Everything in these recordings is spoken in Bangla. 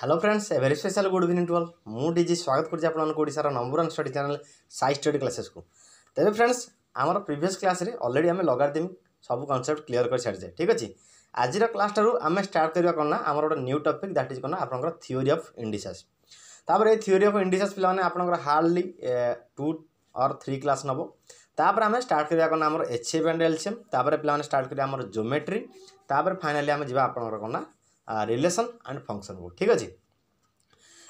Hello friends a very special good evening to all মু ডিজি স্বাগত করছি আপনার ওড়িশার number one study channel Sai study ক্লাসেসকু তেমনি ফ্রেন্ডস আমার প্রিভিয়স ক্লাসে অলরেডি আমি লগারদিমি সব কনসেপ্ট ক্লিয়ার করে সারিছে ঠিক আছে আজির ক্লাসটার আমি স্টার্ট করা কোণ না আমার গোটে নিউ টপিক দ্যাট ইজ কোণ আপনার থিওরি অফ ইন্ডিসাস তাপরে এই থিওরি অফ ইন্ডিসাস পিলানে আপনার hardly two or three class নেব তাপরে আমি স্টার্ট করা কোণ আমার এচএফ এন্ড এলসিএম তাপরে পিলানে স্টার্ট করা আমার জোমেট্রি তাপরে ফাইনালি আমি যা আপনার কোণ না ରିଲେସନ୍ ଆଣ୍ଡ ଫଙ୍କସନ୍କୁ ଠିକ୍ ଅଛି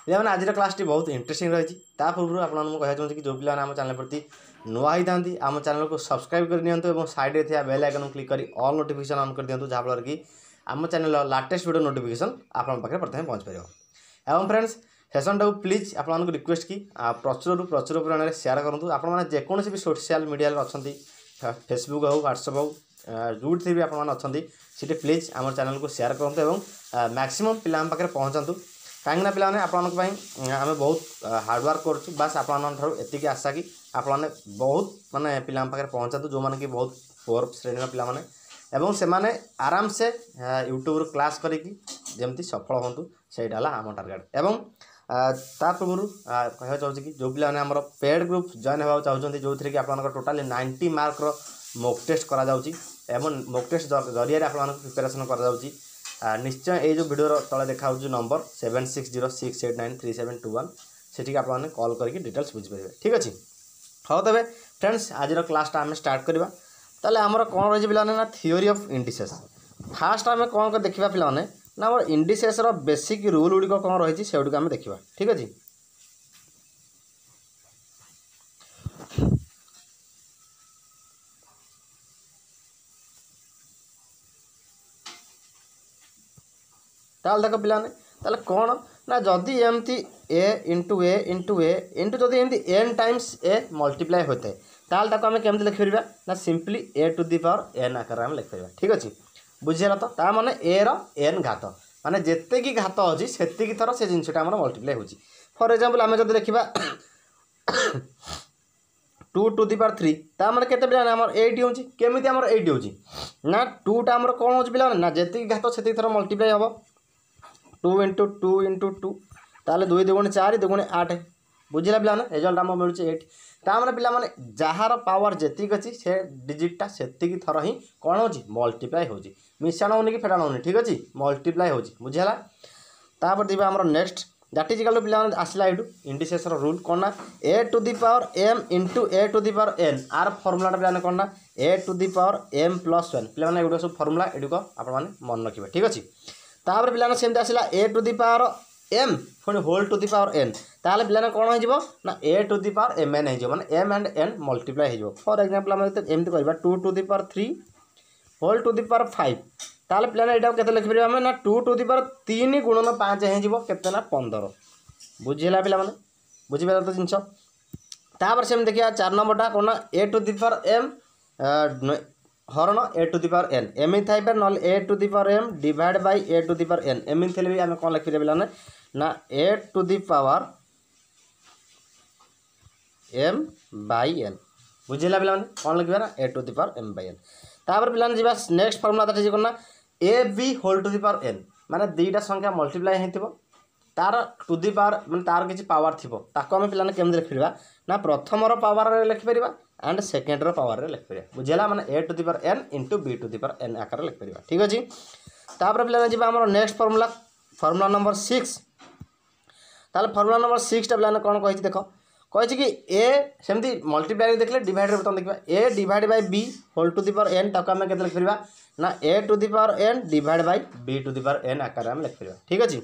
ପିଲାମାନେ ଆଜିର କ୍ଲାସ୍ଟି ବହୁତ ଇଣ୍ଟରେଷ୍ଟିଂ ରହିଛି ତା ପୂର୍ବରୁ ଆପଣମାନଙ୍କୁ ମୁଁ କହିବାକୁ ଚାହୁଁଛି କି ଯେଉଁ ପିଲାମାନେ ଆମ ଚ୍ୟାନେଲ୍ ପ୍ରତି ନୂଆ ହୋଇଥାନ୍ତି ଆମ ଚ୍ୟାନେଲ୍କୁ ସବସ୍କ୍ରାଇବ୍ କରିନିଅନ୍ତୁ ଏବଂ ସାଇଡ଼୍ରେ ଥିବା ବେଲ୍ ଆଇକନ୍କୁ କ୍ଲିକ୍ କରି ଅଲ୍ ନୋଟିଫିକେସନ୍ ଅନ୍ କରିଦିଅନ୍ତୁ ଯାହାଫଳରେ କି ଆମ ଚ୍ୟାନେଲ୍ର ଲାଟେଷ୍ଟ ଭିଡ଼ିଓ ନୋଟିଫିକେସନ୍ ଆପଣଙ୍କ ପାଖରେ ପ୍ରଥମେ ପହଞ୍ଚିପାରିବ ଏବଂ ଫ୍ରେଣ୍ଡସ୍ ସେସନ୍ଟାକୁ ପ୍ଲିଜ୍ ଆପଣମାନଙ୍କୁ ରିକ୍ୱେଷ୍ଟ କି ପ୍ରଚୁରରୁ ପ୍ରଚୁର ପରିମାଣରେ ସେୟାର କରନ୍ତୁ ଆପଣମାନେ ଯେକୌଣସି ବି ସୋସିଆଲ୍ ମିଡ଼ିଆରେ ଅଛନ୍ତି ଫେସବୁକ୍ ହେଉ ହ୍ୱାଟ୍ସଅପ୍ ହେଉ ଯେଉଁଠି ବି ଆପଣମାନେ ଅଛନ୍ତି ସେଠି ପ୍ଲିଜ୍ ଆମ ଚ୍ୟାନେଲ୍କୁ ସେୟାର କରନ୍ତୁ ଏବଂ ମ୍ୟାକ୍ସିମମ୍ ପିଲାଙ୍କ ପାଖରେ ପହଞ୍ଚନ୍ତୁ କାହିଁକିନା ପିଲାମାନେ ଆପଣମାନଙ୍କ ପାଇଁ ଆମେ ବହୁତ ହାର୍ଡ଼ୱାର୍କ କରୁଛୁ ବାସ୍ ଆପଣମାନଙ୍କଠାରୁ ଏତିକି ଆଶା କି ଆପଣମାନେ ବହୁତ ମାନେ ପିଲାଙ୍କ ପାଖରେ ପହଞ୍ଚନ୍ତୁ ଯେଉଁମାନେ କି ବହୁତ ପୋଅର୍ ଶ୍ରେଣୀର ପିଲାମାନେ ଏବଂ ସେମାନେ ଆରାମସେ ୟୁଟ୍ୟୁବରୁ କ୍ଲାସ୍ କରିକି ଯେମିତି ସଫଳ ହୁଅନ୍ତୁ ସେଇଟା ହେଲା ଆମ ଟାର୍ଗେଟ୍ ଏବଂ ତା ପୂର୍ବରୁ କହିବାକୁ ଚାହୁଁଛି କି ଯେଉଁ ପିଲାମାନେ ଆମର ପେଡ଼୍ ଗ୍ରୁପ୍ ଜଏନ୍ ହେବାକୁ ଚାହୁଁଛନ୍ତି ଯେଉଁଥିରେ କି ଆପଣଙ୍କର ଟୋଟାଲି ନାଇଣ୍ଟି ମାର୍କର ମୋକ୍ ଟେଷ୍ଟ କରାଯାଉଛି ଏବଂ ମୋକ୍ ଟେଷ୍ଟ ଜରିଆରେ ଆପଣମାନଙ୍କୁ ପ୍ରିପାରେସନ୍ କରାଯାଉଛି ନିଶ୍ଚୟ ଏଇ ଯେଉଁ ଭିଡ଼ିଓର ତଳେ ଦେଖାହେଉଛି number seven six zero six eight nine three seven two one ସେଠିକି ଆପଣମାନେ କଲ୍ କରିକି ଡିଟେଲ୍ସ ବୁଝିପାରିବେ ଠିକ୍ ଅଛି ହଉ ତେବେ ଫ୍ରେଣ୍ଡସ୍ ଆଜିର କ୍ଲାସ୍ଟା ଆମେ ଷ୍ଟାର୍ଟ କରିବା ତାହେଲେ ଆମର କ'ଣ ରହିଛି ପିଲାମାନେ ନା ଥିଓରି ଅଫ୍ ଇଣ୍ଡିସେସ୍ ଫାର୍ଷ୍ଟ ଆମେ କ'ଣ ଦେଖିବା ପିଲାମାନେ ନା ଆମର ଇଣ୍ଡିସେସ୍ର ବେସିକ୍ ରୁଲ୍ ଗୁଡ଼ିକ କ'ଣ ରହିଛି ସେଗୁଡ଼ିକ ଆମେ ଦେଖିବା ଠିକ୍ ଅଛି ତାହେଲେ ଦେଖ ପିଲାମାନେ ତାହେଲେ କ'ଣ ନା ଯଦି ଏମିତି A into A into A into ଯଦି ଏମିତି ଏନ୍ ଟାଇମ୍ସ ଏ ମଲ୍ଟିପ୍ଲାଏ ହୋଇଥାଏ ତାହେଲେ ତାକୁ ଆମେ କେମିତି ଲେଖିପାରିବା ନା simply A to the power N ଆକାରରେ ଆମେ ଲେଖିପାରିବା ଠିକ୍ ଅଛି ବୁଝିହେଲା ତ ତା ମାନେ ଏର ଏନ୍ ଘାତ ମାନେ ଯେତିକି ଘାତ ଅଛି ସେତିକି ଥର ସେ ଜିନିଷଟା ଆମର ମଲ୍ଟିପ୍ଲାଏ ହେଉଛି ଫର୍ ଏକ୍ଜାମ୍ପଲ୍ ଆମେ ଯଦି ଲେଖିବା two to the power three ତା ମାନେ କେତେ ପିଲାମାନେ ଆମର ଏଇଟ୍ ହେଉଛି କେମିତି ଆମର ଏଇଟ୍ ହେଉଛି ନା ଟୁଟା ଆମର କ'ଣ ହେଉଛି ପିଲାମାନେ ନା ଯେତିକି ଘାତ ସେତିକି ଥର ମଲ୍ଟିପ୍ଲାଏ ହେବ two into two into two ତାହେଲେ ଦୁଇ ଦୁଗୁଣେ ଚାରି ଦୁଗୁଣେ ଆଠ ବୁଝିଲା ପିଲାମାନେ ରେଜଲ୍ଟ ଆମର ମିଳୁଛି ଏଇଟ୍ ତା'ମାନେ ପିଲାମାନେ ଯାହାର ପାୱାର ଯେତିକି ଅଛି ସେ ଡିଜିଟ୍ଟା ସେତିକି ଥର ହିଁ କ'ଣ ହେଉଛି ମଲ୍ଟିପ୍ଲାଏ ହେଉଛି ମିଶାଣ ହେଉନି କି ଫେଡ଼ାଣ ହେଉନି ଠିକ୍ ଅଛି ମଲ୍ଟିପ୍ଲାଏ ହେଉଛି ବୁଝିହେଲା ତାପରେ ଯିବା ଆମର ନେକ୍ସଟ ଦ୍ୟାଟ୍ ଇଜ୍ କାଲୁ ପିଲାମାନେ ଆସିଲା ଏଇଠୁ ଇଣ୍ଡିସେସର ରୁଲ୍ କ'ଣ ନା ଏ to the power M into A to the power N ଆର ଫର୍ମୁଲାଟା ପିଲାମାନେ କ'ଣ ନା ଏ to the power M plus one ପିଲାମାନେ ଏଗୁଡ଼ିକ ସବୁ ଫର୍ମୁଲା ଏଗୁଡ଼ିକ ଆପଣମାନେ ମନେ ରଖିବେ ଠିକ୍ ଅଛି ତାପରେ ପିଲାମାନେ ସେମିତି ଆସିଲା A to the power M ପୁଣି whole to the power N ତାହେଲେ ପିଲାମାନେ କ'ଣ ହେଇଯିବ ନା ଏ to the power M N ହେଇଯିବ ମାନେ ଏମ୍ ଆଣ୍ଡ ଏନ୍ ମଲ୍ଟିପ୍ଲାଏ ହେଇଯିବ ଫର୍ ଏକ୍ଜାମ୍ପଲ୍ ଆମେ ଏମିତି କହିବା two to the power three whole to the power five ତାହେଲେ ପିଲାମାନେ ଏଇଟାକୁ କେତେ ଲେଖିପାରିବା ଆମେ ନା ଟୁ ଟୁ ଦି ପାୱାର ତିନି ଗୁଣନ ପାଞ୍ଚ ହେଇଯିବ କେତେ ନା ପନ୍ଦର ବୁଝିହେଲା ପିଲାମାନେ ବୁଝିପାରିଲା ତ ଜିନିଷ ତାପରେ ସେମିତି ଦେଖିବା ଚାରି ନମ୍ବରଟା କ'ଣ ନା ଏ ଟୁ ଦି ପାୱାର ଏମ୍ হরণ A to the power N এমি থাইপার নহলে A to the power M divide by A to the power N এমি থিলে বি আমি কম লিখিলে পিলানে না এ to the power M by N বুঝিলা পিলানে কম লিখবে না এ to the power M by N তাপরে পিলানে যা নেক্সট ফর্মুলা তাটা যে না A B whole to the power N মানে দুইটা সংখ্যা মল্টিপ্লাই হয়েছিল তার টু দি পাওয়ার মানে তার কিছু পাওয়ার থাকবে তাকে আমি পিলানে কেমি লিখিবা না প্রথমর পাওয়ার লিখিপার ଆଣ୍ଡ ସେକେଣ୍ଡର ପାୱାରରେ ଲେଖିପାରିବା ବୁଝିଲା ମାନେ a to the power n into b to the power N ଆକାରରେ ଲେଖିପାରିବା ଠିକ୍ ଅଛି ତାପରେ ପିଲାମାନେ ଯିବା ଆମର next formula formula number six ତାହେଲେ ଫର୍ମୁଲା ନମ୍ବର ସିକ୍ସଟା ପିଲାମାନେ କ'ଣ କହିଛି ଦେଖ କହିଛି କି ଏ ସେମିତି ମଲ୍ଟିପ୍ଲାଏ ଦେଖିଲେ ଡିଭାଇଡ଼୍ ବର୍ତ୍ତମାନ ଦେଖିବା a divide by b whole to the power n ତାକୁ ଆମେ କେତେ ଲେଖିପାରିବା ନା ଏ to the power n divide by b to the power N ଆକାରରେ ଆମେ ଲେଖିପାରିବା ଠିକ୍ ଅଛି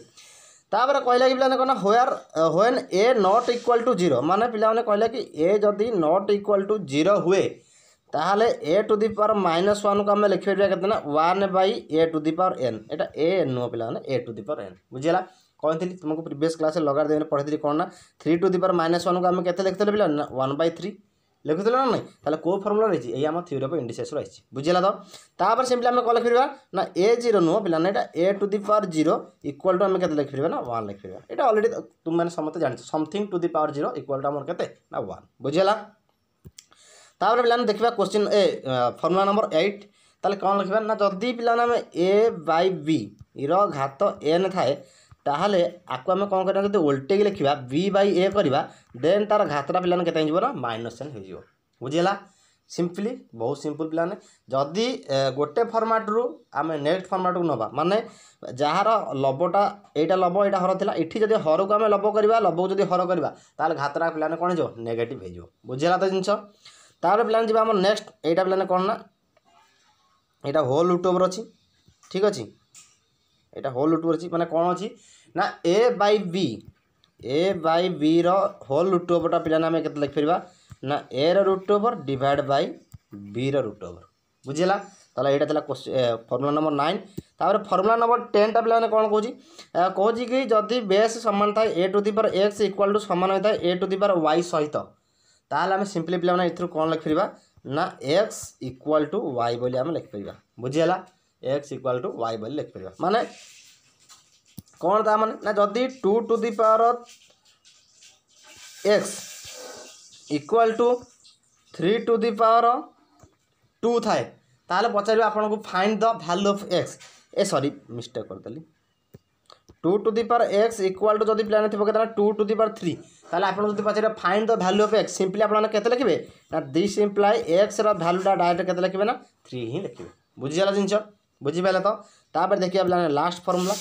ତାପରେ କହିଲା କି ପିଲାମାନେ କ'ଣ where when a not equal to zero ମାନେ ପିଲାମାନେ କହିଲେ କି ଏ ଯଦି ନଟ୍ ଇକ୍ୱାଲ୍ ଟୁ ଜିରୋ ହୁଏ ତାହେଲେ a to the power minus ୱାନ୍କୁ ଆମେ ଲେଖିପାରିବା କେତେ ନା one by a to the power n ଏଇଟା ଏ ନୁହଁ ପିଲାମାନେ a to the power n ବୁଝିଲା କହିଥିଲି ତୁମକୁ ପ୍ରିଭିୟସ୍ କ୍ଲାସ୍ରେ ଲଗାର ଦେଇ ପଢ଼ିଥିଲି କ'ଣ ନା three to the power minus ୱାନ୍କୁ ଆମେ କେତେ ଲେଖିଥିଲେ ପିଲାମାନେ ନା ୱାନ୍ ବାଇ ଥ୍ରୀ ଲେଖୁଥିଲେ ନା ନାହିଁ ତାହେଲେ କେଉଁ ଫର୍ମୁଲା ରହିଛି ଏଇ ଆମ ଥିଓରି ଅଫ୍ ଇଣ୍ଡିସେସ୍ ରହିଛି ବୁଝିଲା ତ ତାପରେ ସିମ୍ପଲି ଆମେ କ'ଣ ଲେଖିପାରିବା ନା ଏ ଜିରୋ ନୁହଁ ପିଲାମାନେ ଏଇଟା a to the power zero equal to ଆମେ କେତେ ଲେଖିପାରିବା ନା ୱାନ୍ ଲେଖିପାରିବା ଏଇଟା ଅଲରେଡ଼ି ତୁମମାନେ ସମସ୍ତେ ଜାଣିଛ something to the power zero equal to ଆମର କେତେ ନା ୱାନ୍ ବୁଝିଲା ତାପରେ ପିଲାମାନେ ଦେଖିବା କୋଶ୍ଚିନ୍ ଏ ଫର୍ମୁଲା ନମ୍ବର ଏଇଟ୍ ତାହେଲେ କ'ଣ ଲେଖିବା ନା ଯଦି ପିଲାମାନେ ଆମେ ଏ ବାଇ ବିର ଘାତ ଏନ୍ ଥାଏ ତାହେଲେ ଆକୁ ଆମେ କ'ଣ କରିବା ଯଦି ଓଲ୍ଟେଇକି ଲେଖିବା ବି ବାଇ ଏ କରିବା ଦେନ୍ ତା'ର ଘାତରା ପିଲାମାନେ କେତେ ହେଇଯିବ ନା ମାଇନସ୍ ଟେନ୍ ହେଇଯିବ ବୁଝିହେଲା ସିମ୍ପଲି ବହୁତ ସିମ୍ପଲ୍ ପିଲାମାନେ ଯଦି ଗୋଟେ ଫର୍ମାଟ୍ରୁ ଆମେ ନେକ୍ସଟ ଫର୍ମାଟ୍କୁ ନେବା ମାନେ ଯାହାର ଲବଟା ଏଇଟା ଲବ ଏଇଟା ହର ଥିଲା ଏଠି ଯଦି ହରକୁ ଆମେ ଲବ କରିବା ଲବକୁ ଯଦି ହର କରିବା ତାହେଲେ ଘାତରା ପିଲାମାନେ କ'ଣ ହେଇଯିବ ନେଗେଟିଭ ହେଇଯିବ ବୁଝିହେଲା ତ ଜିନିଷ ତାପରେ ପିଲାମାନେ ଯିବା ଆମର ନେକ୍ସଟ ଏଇଟା ପିଲାମାନେ କ'ଣ ନା ଏଇଟା ହୋଲ୍ ରୁଟ୍ ଅଛି ଠିକ୍ ଅଛି ଏଇଟା ହୋଲ୍ ରୁଟ୍ ଅଛି ମାନେ କ'ଣ ଅଛି ନା ଏ ବାଇ ବି ଏ ବାଇ ବିର ହୋଲ୍ ରୁଟ୍ ଓଭର୍ଟା ପିଲାମାନେ ଆମେ କେତେ ଲେଖିପାରିବା ନା ଏର ରୁଟ୍ ଓଭର୍ ଡିଭାଇଡ଼ ବାଇ ବିର ରୁଟ୍ ଓଭର୍ ବୁଝିହେଲା ତାହେଲେ ଏଇଟା ଥିଲା ଫର୍ମୁଲା ନମ୍ବର ନାଇନ୍ ତାପରେ ଫର୍ମୁଲା ନମ୍ବର ଟେନ୍ଟା ପିଲାମାନେ କ'ଣ କହୁଛି କହୁଛି କି ଯଦି ବେସ୍ ସମାନ ଥାଏ ଏ to the power X equal two ସମାନ ହୋଇଥାଏ ଏ ଟୁ ଦି ପାର ୱାଇ ସହିତ ତାହେଲେ ଆମେ ସିମ୍ପଲି ପିଲାମାନେ ଏଥିରୁ କ'ଣ ଲେଖିପାରିବା ନା ଏକ୍ସ ଇକ୍ୱାଲ୍ ଟୁ ୱାଇ ବୋଲି ଆମେ ଲେଖିପାରିବା ବୁଝିହେଲା ଏକ୍ସ ଇକ୍ୱାଲ୍ ଟୁ ୱାଇ ବୋଲି ଲେଖିପାରିବା ମାନେ କ'ଣ ତା'ମାନେ ନା ଯଦି two to the power x equal to three to the power two ଥାଏ ତାହେଲେ ପଚାରିବ ଆପଣଙ୍କୁ find the value of x ଏ ସରି ମିଷ୍ଟେକ୍ କରିଦେଲି two to the power x equal to ଯଦି ପ୍ଲାନ୍ ଥିବ କେତେବେଳେ two to the power three ତାହେଲେ ଆପଣ ଯଦି ପଚାରିବେ find the value of x simply ଆପଣମାନେ କେତେ ଲେଖିବେ ନା ଦିସ୍ ଇମ୍ପ୍ଲାଏ ଏକ୍ସର ଭ୍ୟାଲ୍ୟୁଟା ଡାଇରେକ୍ଟ କେତେ ଲେଖିବେ ନା ଥ୍ରୀ ହିଁ ଲେଖିବେ ବୁଝିଗଲା ଜିନିଷ ବୁଝିପାରିଲେ ତ ତାପରେ ଦେଖିବା ପିଲାମାନେ ଲାଷ୍ଟ ଫର୍ମୁଲା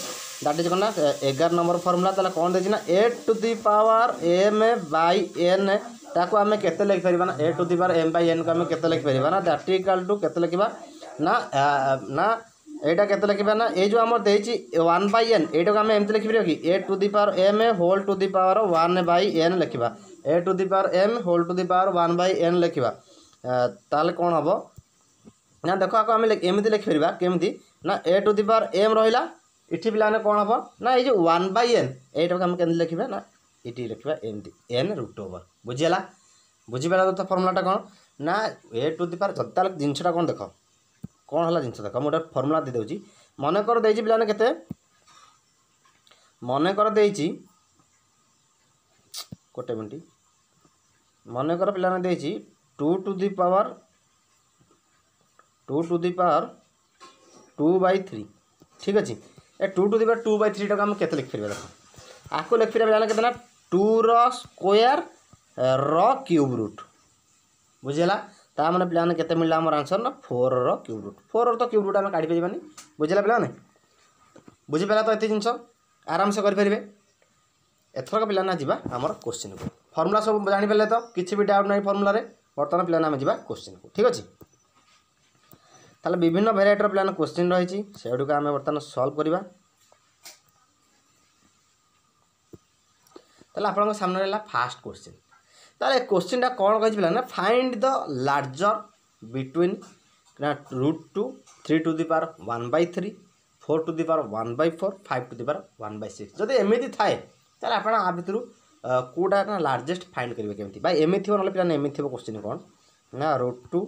दैट इज कौन एगार नंबर फर्मुला ताला कौन देना a to the power m by n ताको आम के लिखिपर ना a to the power m by n को आम के लिखिपर ना दैट इक्वाल टू के लिखा ना ना এইটা কেতে লিখবে না এই যে আমার দিয়েছি ওয়ান বাই এন এইটাকে আমি এমতি লিখিপার কি a to the power m whole to the power one by n লিখবা a to the power m whole to the power one by n লিখবা তাহলে কোণ হব না দেখো আগে আমি এমতি লিখিপার কেমতি না এ টু দি পাওয়ার এম রহিলা ଏଠି ପିଲାମାନେ କ'ଣ ହେବ ନା ଏଇ ଯେଉଁ ୱାନ୍ ବାଇ ଏନ୍ ଏଇଟାକୁ ଆମେ କେମିତି ଲେଖିବା ନା ଏଠି ଲେଖିବା ଏମିତି ଏନ୍ ରୁଟ୍ ଓଭର୍ ବୁଝିଗଲା ବୁଝିପାରିଲା ତ ଫର୍ମୁଲାଟା କ'ଣ ନା ଏ ଟୁ ଦି ପାର ଯଦି ତାହେଲେ ଜିନିଷଟା କ'ଣ ଦେଖ କ'ଣ ହେଲା ଜିନିଷ ଦେଖ ମୁଁ ଗୋଟେ ଫର୍ମୁଲା ଦେଇଦେଉଛି ମନେକର ଦେଇଛି ପିଲାମାନେ କେତେ ମନେକର ଦେଇଛି ଗୋଟେ ମିନିଟ୍ ମନେକର ପିଲାମାନେ ଦେଇଛି two to the power two to the power two by three ଠିକ୍ ଅଛି ଏ ଟୁ ଟୁ ଦେଖିବା ଟୁ ବାଇ ଥ୍ରୀଟାକୁ ଆମେ କେତେ ଲେଖିପାରିବା ଦେଖ ଆକୁ ଲେଖିପାରିବା ଜାଣ କେତେ ନା ଟୁର ସ୍କୋୟାର ର କ୍ୟୁବ୍ ରୁଟ୍ ବୁଝିହେଲା ତା ମାନେ ପିଲାମାନେ କେତେ ମିଳିଲା ଆମର ଆନ୍ସର ନା ଫୋରର କ୍ୟୁବ୍ ରୁଟ୍ ଫୋର୍ର ତ କ୍ୟୁବ୍ ରୁଟ୍ ଆମେ କାଢ଼ିପାରିବାନି ବୁଝିଲା ପିଲାମାନେ ବୁଝିପାରିଲା ତ ଏତେ ଜିନିଷ ଆରାମସେ କରିପାରିବେ ଏଥରକ ପିଲାମାନେ ଯିବା ଆମର କୋଶ୍ଚିନ୍କୁ ଫର୍ମୁଲା ସବୁ ଜାଣିପାରିଲେ ତ କିଛି ବି ଡାଉଟ୍ ନାହିଁ ଫର୍ମୁଲାରେ ବର୍ତ୍ତମାନ ପିଲାମାନେ ଆମେ ଯିବା କୋଶ୍ଚିନ୍କୁ ଠିକ୍ ଅଛି তাহলে বিভিন্ন ভ্যারাইটির প্ল্যান কোশ্চিন রয়েছে সেগুলো আমি বর্তমানে সলভ করা তাহলে আপনার সামনে রা ফার্স্ট কোশ্চিন তাহলে কোশ্চিনটা কম কে প্ল্যান find the larger between root two three to the power one by three four to the power one by four five to the power one by six যদি এমিতি থাকে তাহলে আপনার আ ভিতর কোটা না লার্জেস্ট ফাইন্ড করবে কেমি বা এমি থাকবে নহলে পিলা এমি থাকবে কোশ্চিন কম না রুট টু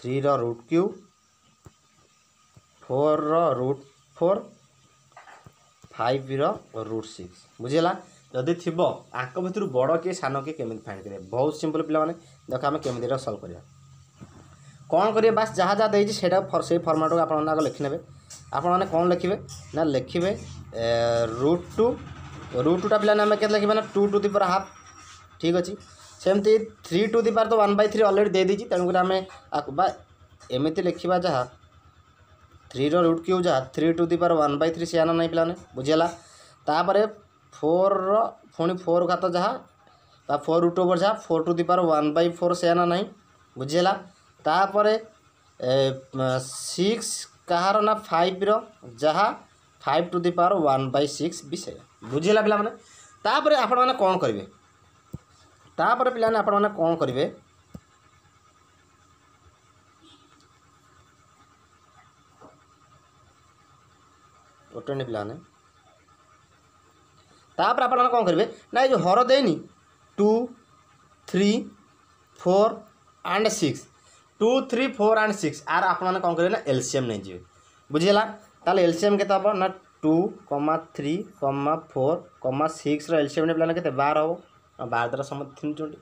थ्रीर रुट क्यू फोर्र रुट फोर फाइव्र रुट सिक्स बुझीगला ଯଦି ଥିବ ଆଙ୍କ ଭିତରୁ ବଡ଼ କିଏ ସାନ କିଏ କେମିତି ଫାଇଣ୍ଡ କରିବେ ବହୁତ ସିମ୍ପଲ୍ ପିଲାମାନେ ଦେଖ ଆମେ କେମିତି ଏଇଟା ସଲ୍ଭ କରିବା କ'ଣ କରିବେ ବାସ୍ ଯାହା ଯାହା ଦେଇଛି ସେଇଟା ସେଇ ଫର୍ମାଟ୍କୁ ଆପଣମାନେ ଆଗ ଲେଖିନେବେ ଆପଣମାନେ କ'ଣ ଲେଖିବେ ନା ଲେଖିବେ ରୁଟ୍ ଟୁ ରୁଟ୍ ଟୁଟା ପିଲାମାନେ ଆମେ କେତେ ଲେଖିବେ ନା ଟୁ ଟୁ ଦି ପରା ହାଫ୍ ଠିକ୍ ଅଛି सेमती थ्री टू दि पार तो वन बै थ्री अलरेडी देदेगी तेणुक आम एमती लिखा जहाँ थ्री रुट क्यू जहाँ three to the power one by three सियान नहीं पाने बुझेगा तापर फोर रुणी फोर घात जहाँ फोर रुट ओवर जहाँ four to the power one by four सियान ना बुझेगा तापर सिक्स कह रहा फाइव रहा five to the power one by six भी से बुझेगा पे आपने कौन करेंगे ତାପରେ ପିଲାମାନେ ଆପଣମାନେ କ'ଣ କରିବେ ଉଠେନି ପିଲାମାନେ ତାପରେ ଆପଣମାନେ କ'ଣ କରିବେ ନା ଏ ଯେଉଁ ହର ଦେଇନି two three four and six two three four and six আর আপনার কম করবে না এলসিএম নিয়ে যাবে বুঝিলা তাহলে এলসিএম কেতে হব না two comma three comma four comma সিক্সর এলসিএম নেই পিলানে কেতে বার হব ବାହାଦୁର ସମସ୍ତେ ଥିଞ୍ଚନ୍ତି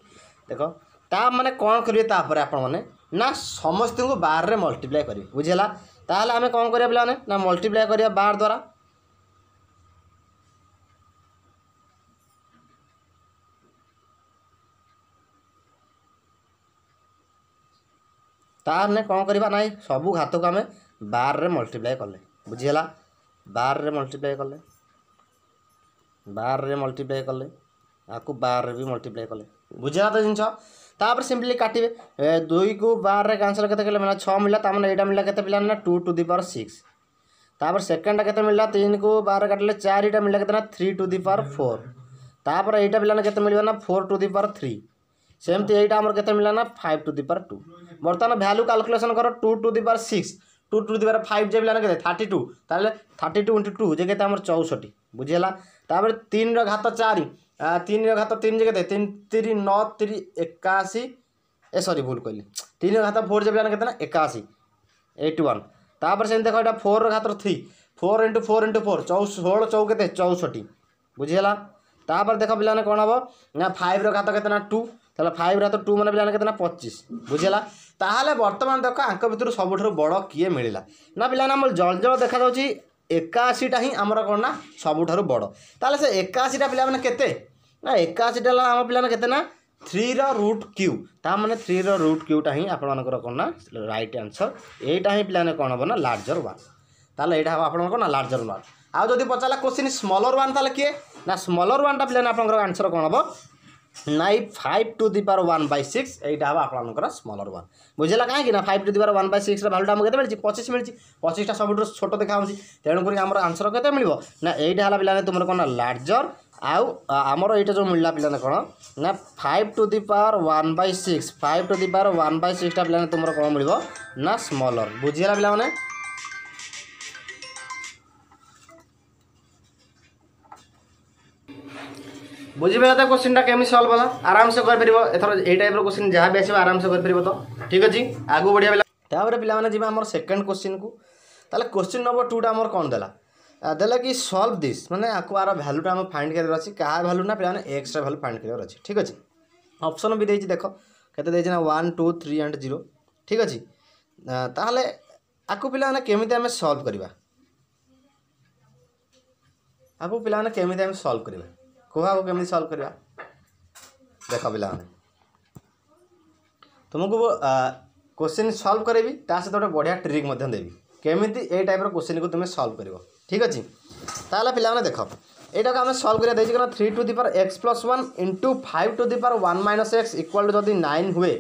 ଦେଖ ତା ମାନେ କ'ଣ କରିବେ ତାପରେ ଆପଣମାନେ ନା ସମସ୍ତଙ୍କୁ ବାହାରରେ ମଲ୍ଟିପ୍ଲାଏ କରିବେ ବୁଝିହେଲା ତାହେଲେ ଆମେ କ'ଣ କରିବା ପିଲାମାନେ ନା ମଲ୍ଟିପ୍ଲାଏ କରିବା ବାହାର ଦ୍ୱାରା ତାହେଲେ କ'ଣ କରିବା ନାଇଁ ସବୁ ଘାତକୁ ଆମେ ବାରରେ ମଲ୍ଟିପ୍ଲାଏ କଲେ ବୁଝିହେଲା ବାରରେ ମଲ୍ଟିପ୍ଲାଏ କଲେ ବାରରେ ମଲ୍ଟିପ୍ଲାଏ କଲେ ଆକୁ ବାରରେ ବି ମଲ୍ଟିପ୍ଲାଏ କଲେ ବୁଝିଲା ତ ଜିନିଷ ତାପରେ ସିମ୍ପଲି କାଟିବେ ଦୁଇକୁ ବାରରେ କ୍ୟାନ୍ସଲ୍ କେତେ କଲେ ମିଳିଲା ଛଅ ମିଳିଲା ତାମାନେ ଏଇଟା ମିଳିଲା କେତେ ପିଲା ନା two to the power six ତାପରେ ସେକେଣ୍ଡଟା କେତେ ମିଳିଲା ତିନିକୁ ବାର କାଟିଲେ ଚାରିଟା ମିଳିଲା କେତେ ନା three to the power four ତାପରେ ଏଇଟା ପିଲାମାନେ କେତେ ମିଳିବ ନା four to the power three ସେମିତି ଏଇଟା ଆମର କେତେ ମିଳିଲା ନା five to the power two ବର୍ତ୍ତମାନ ଭ୍ୟାଲୁ କାଲକୁଲେସନ୍ କର two to the power six two to the power five ଯେ ପିଲାମାନେ କେତେ ଥାର୍ଟି ଟୁ ତାହେଲେ ଥାର୍ଟି ଟୁ ଇଣ୍ଟୁ ଟୁ ଯେ କେତେ ଆମର ଚଉଷଠି ବୁଝିହେଲା ତାପରେ ତିନିର ଘାତ ଚାରି ତିନିର ଘାତ ତିନି ଜାଗାତେ ତିନି ତିରି ନଅ ତିରି ଏକାଅଶୀ ଏ ସରି ଭୁଲ କହିଲି ତିନିର ଘାତ ଫୋର୍ ଯେବେ ଜାଣେ କେତେ ନା ଏକାଅଶୀ ଏଇଟି ୱାନ୍ ତାପରେ ସେମିତି ଦେଖ ଏଇଟା ଫୋର୍ର ଘାତର three four into four into four ଚଉ ଷୋହଳ ଚଉ କେତେ ଚଉଷଠି ବୁଝିହେଲା ତାପରେ ଦେଖ ପିଲାମାନେ କ'ଣ ହେବ ନା ଫାଇଭ୍ର ଘାତ କେତେ ନା ଟୁ ତାହେଲେ ଫାଇଭ୍ର ଘାତ ଟୁ ମାନେ ପିଲାମାନେ କେତେ ନା ପଚିଶ ବୁଝିହେଲା ତାହେଲେ ବର୍ତ୍ତମାନ ଦେଖ ଆଙ୍କ ଭିତରୁ ସବୁଠାରୁ ବଡ଼ କିଏ ମିଳିଲା ନା ପିଲାମାନେ ଆମର ଜଳ ଜଳ ଦେଖାଯାଉଛି একাশিটা ହିଁ ଆମର କ'ଣ ନା ସବୁଠାରୁ ବଡ଼ ତାହେଲେ ସେ ଏକାଅଶୀଟା ପିଲାମାନେ କେତେ ନା ଏକାଅଶୀଟା ହେଲା ଆମ ପିଲାମାନେ କେତେ ନା থ্রির রুট কিউ তা মানে থ্রির রুট কিউটা হি আপনার কোণ না রাইট আনসর এইটা হি পিলানে কোণ হব না লার্জর ওয়ান তাহলে এইটা হব আপনার কোণ না লার্জর ওয়ান আউ যদি পচারা কোশ্চিন স্মলর ওয়ান তাহলে কি না স্মলর ওয়ানটা পিলানে আপনার আনসর কোণ হব ନାଇଁ five to the power one by six ଏଇଟା ହେବ ଆପଣଙ୍କର ସ୍ମଲର୍ ୱାନ୍ ବୁଝିଲା କାହିଁକି ନା five to the power one by ସିକ୍ସର ଭ୍ୟାଲୁଟା ଆମକୁ କେତେ ମିଳିଛି ପଚିଶ ମିଳିଛି ପଚିଶଟା ସବୁଠୁ ଛୋଟ ଦେଖାହେଉଛି ତେଣୁକରି ଆମର ଆନ୍ସର୍ କେତେ ମିଳିବ ନା ଏଇଟା ହେଲା ପିଲାମାନେ ତୁମର କ'ଣ ଲାର୍ଜର୍ ଆଉ ଆମର ଏଇଟା ଯେଉଁ ମିଳିଲା ପିଲାମାନେ କ'ଣ ନା five to the power one by six five to the power one by ସିକ୍ସଟା ପିଲାମାନେ ତୁମର କ'ଣ ମିଳିବ ନା ସ୍ମଲର୍ ବୁଝିଗଲା ପିଲାମାନେ বুঝিপার তো কোশ্চিনটা কেমি সলভ হল আরামসে করে এথর এই টাইপর কোশ্চিন যা বি আসবে আরামসে করে তো ঠিক আছে আগু বড়িয়া পিলা তাপরে পিলা মানে যা আমার সেকেন্ড কোশ্চিন কু তাহলে কোশ্চিন নম্বর টুটা আমার কম দেলা ଦେଲା କି ସଲ୍ଭ ଦିସ୍ ମାନେ ଆକୁ ଆର ଭ୍ୟାଲୁଟା ଆମେ ଫାଇଣ୍ଡ କରିବାର ଅଛି କାହା ଭ୍ୟାଲୁ ନା ପିଲାମାନେ ଏକ୍ସଟ୍ରା ଭ୍ୟାଲୁ ଫାଇଣ୍ଡ କରିବାର ଅଛି ଠିକ୍ ଅଛି ଅପସନ୍ ବି ଦେଇଛି ଦେଖ କେତେ ଦେଇଛି ନା one two three and zero ଠିକ୍ ଅଛି ତାହେଲେ ଆକୁ ପିଲାମାନେ କେମିତି ଆମେ ସଲ୍ଭ କରିବା ଆକୁ ପିଲାମାନେ କେମିତି ଆମେ ସଲ୍ଭ କରିବା कुहा को कमी सल्व करवा देख पे तुमको क्वेश्चन सल्व करी सहित गोटे बढ़िया ट्रिक देवी केमी ए टाइप क्वेश्चन को तुम्हें सल्व कर ठीक अच्छे तालोल पे देख यहाँ को आम सल्व कर देखिए क्या three to the power x plus one into five to the power one minus x equal to जब नाइन हुए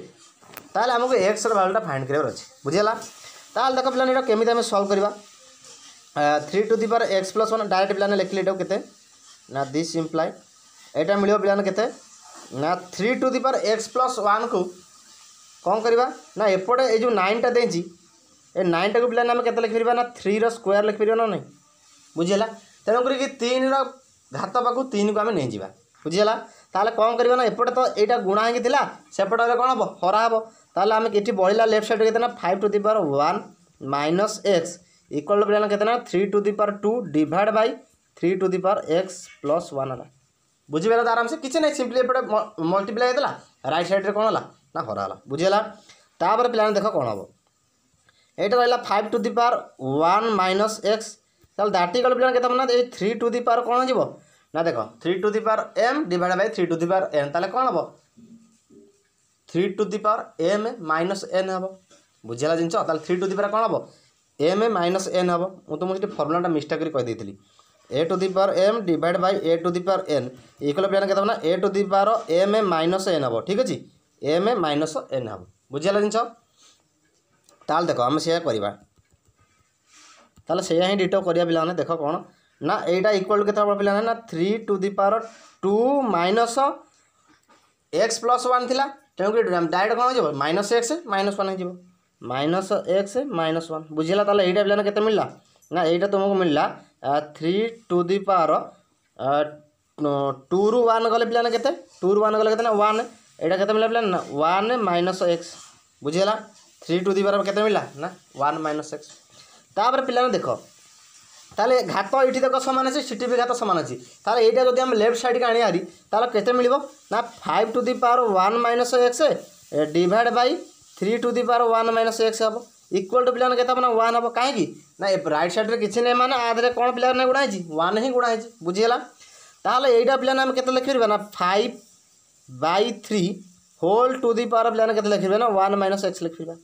तेल आमको एक्स रैल्यूटा फाइंड कर अच्छे बुझेगा देख पे कमी आम सल्व करवा three to the power x plus one direct पे लिखे ये के दिस् इम्प्लाइड ଏଇଟା ମିଳିବ ପିଲାମାନେ କେତେ ନା three to the power x plus ୱାନ୍କୁ କ'ଣ କରିବା ନା ଏପଟେ ଏଇ ଯେଉଁ ନାଇନ୍ଟା ଦେଇଛି ଏ ନାଇନ୍ଟାକୁ ପିଲାମାନେ ଆମେ କେତେ ଲେଖିପାରିବା ନା ଥ୍ରୀର ସ୍କୋୟାର୍ ଲେଖିପାରିବା ନା ନାହିଁ ବୁଝିହେଲା ତେଣୁ କରିକି ତିନିର ଘାତ ପାଖକୁ ତିନିକୁ ଆମେ ନେଇଯିବା ବୁଝିହେଲା ତାହେଲେ କ'ଣ କରିବା ନା ଏପଟେ ତ ଏଇଟା ଗୁଣା ହେଇକି ଥିଲା ସେପଟେ ହେଲେ କ'ଣ ହେବ ହରା ହେବ ତାହେଲେ ଆମେ ଏଠି ବଳିଲା ଲେଫ୍ଟ ସାଇଡ଼୍ରେ କେତେ ନା five to the power one minus x equal to ପିଲାମାନେ କେତେ ନା three to the power two divide by three to the power x plus one ହେଲା ବୁଝିପାରିଲା ତ ଆରାମସେ କିଛି ନାହିଁ ସିମ୍ପଲି ଏପଟେ ମଲ୍ଟିପ୍ଲାଏ ହେଇଥିଲା ରାଇଟ୍ ସାଇଡ଼୍ରେ କ'ଣ ହେଲା ନା ହରା ହେଲା ବୁଝିହେଲା ତାପରେ ପିଲାମାନେ ଦେଖ କ'ଣ ହେବ ଏଇଟା ରହିଲା five to the power one minus x ତାହେଲେ ଦାଟି ଗଲେ ପିଲାମାନେ କେତେ ମାନେ ଏଇ ଥ୍ରୀ ଟୁ ଦି ପାୱାର କ'ଣ ଯିବ ନା ଦେଖ three to the power m divide by three to the power N ତାହେଲେ କ'ଣ ହେବ three to the power m minus n ହେବ ବୁଝିଲା ଜିନିଷ ତାହେଲେ ଥ୍ରୀ ଟୁ ଦି ପାୱାର କ'ଣ ହେବ ଏମ୍ ମାଇନସ୍ ଏନ୍ ହେବ ମୁଁ ତୁମକୁ ସେଠି ଫର୍ମୁଲାଟା ମିଷ୍ଟେକ୍ କରି କହିଦେଇଥିଲି a to the power m divide by a to the power n equal प्लेन के ना a to the power m a minus n हम ठीक अच्छे एम ए माइनस एन हम बुझाला जिन ताल देख आम से करवा ताल से डिटो करा पाने देख कौन ना यहाँ इक्वाल के पाने ना three to the power two minus x plus one थी तेणुक डायरेक्ट कौन हो माइनस एक्स माइनस वन हो माइनस एक्स माइनस वन बुझीला ताल यहाँ प्लान के मिलला ना यहाँ तुमको मिलला three to the power two रु वन गले पिलाने के टू रु वन गले के वन यहाँ के मिला पिलाने ना वन माइनस एक्स बुझीगला थ्री टू दि पावर के मिला ना वन माइनस एक्स तापर पिलाने देख তাহলে ঘাত এটি দেখ সমান আছে সেটি বি ঘাত সমান আছে তাহলে এইটা যদি আমি লেফট সাইডকে আনিহারি তাহলে কেতে মিলব না five to the power one minus x divide by three to the power one minus x হব ଇକ୍ୱାଲ୍ ଟୁ ପିଲାମାନେ କେତେ ହେବ ନା ୱାନ୍ ହେବ କାହିଁକି ନା ରାଇଟ୍ ସାଇଡ଼୍ରେ କିଛି ନାହିଁ ମାନେ ଆ ଦେହରେ କ'ଣ ପିଲାମାନେ ଗୁଣା ହେଇଛି ୱାନ୍ ହିଁ ଗୁଣା ହେଇଛି ବୁଝିଗଲା ତାହେଲେ ଏଇଟା ପିଲାମାନେ ଆମେ କେତେ ଲେଖିପାରିବା ନା five by three whole to the power পিলানে কেতে লিখবে না ওয়ান মাইনস এক্স লিখবা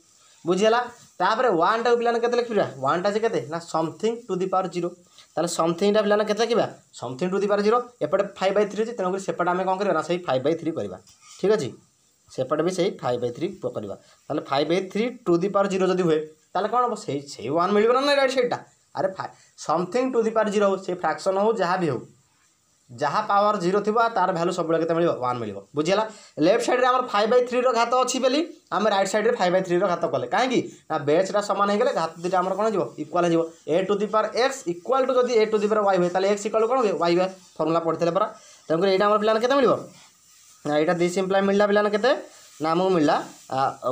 বুঝিগলা তাপরে ওয়ানটা পিলানে কেতে লিখবা ওয়ানটা যে কেতে না something to the power zero তাহলে সমথিংটা পিলানে কেতে লিখবা something to the power zero এপটে ফাইভ বাই থ্রি আছে তেমনি সেপটে আমি কম করবা না সেই ফাইভ বাই থ্রি করবা ঠিক আছে সেপটে ବି ସେଇ ফাইভ ବାଇ ଥ୍ରୀ କରିବା ତାହେଲେ five by three to the power zero ଯଦି ହୁଏ ତାହେଲେ କ'ଣ ହେବ ସେଇ ସେଇ ୱାନ୍ ମିଳିବ ନା ରାଇଟ୍ ସାଇଡ଼୍ଟା ଆରେ something to the power zero ହଉ ସେଇ ଫ୍ରାକ୍ସନ୍ ହଉ ଯାହା ବି ହଉ ଯାହା ପାୱାର ଜିରୋ ଥିବ ତାର ଭ୍ୟାଲୁ ସବୁବେଳେ କେତେ ମିଳିବ ୱାନ୍ ମିଳିବ ବୁଝିହେଲା ଲେଫ୍ଟ ସାଇଡ଼୍ରେ ଆମର ଫାଇଭ୍ ବାଇ ଥ୍ରୀର ଘାତ ଅଛି ବୋଲି ଆମେ ରାଇଟ୍ ସାଇଡ଼୍ରେ ଫାଇଭ୍ ବାଇ ଥ୍ରୀର ଘାତ କଲେ କାହିଁକି ନା ବେଚ୍ଟା ସମାନ ହେଇଗଲେ ଘାତ ଦୁଇଟା ଆମର କ'ଣ ଯିବ ଇକ୍ୱାଲ୍ ହେଇଯିବ a to the power x equal to ଯଦି a to the power y ହୁଏ ତାହେଲେ ଏକ୍ସ ଇକ୍ୱାଲ୍ କ'ଣ ହୁଏ ୱାଇ ହୁଏ ଫର୍ମୁଲା ପଡ଼ିଥିଲେ ପରା ତେଣୁକରି ଏଇଟା ଆମର ପିଲାମାନେ କେତେ ମିଳିବ ना यहाँ दिस इम्प्लाय मिलला पाला के मुझे मिलला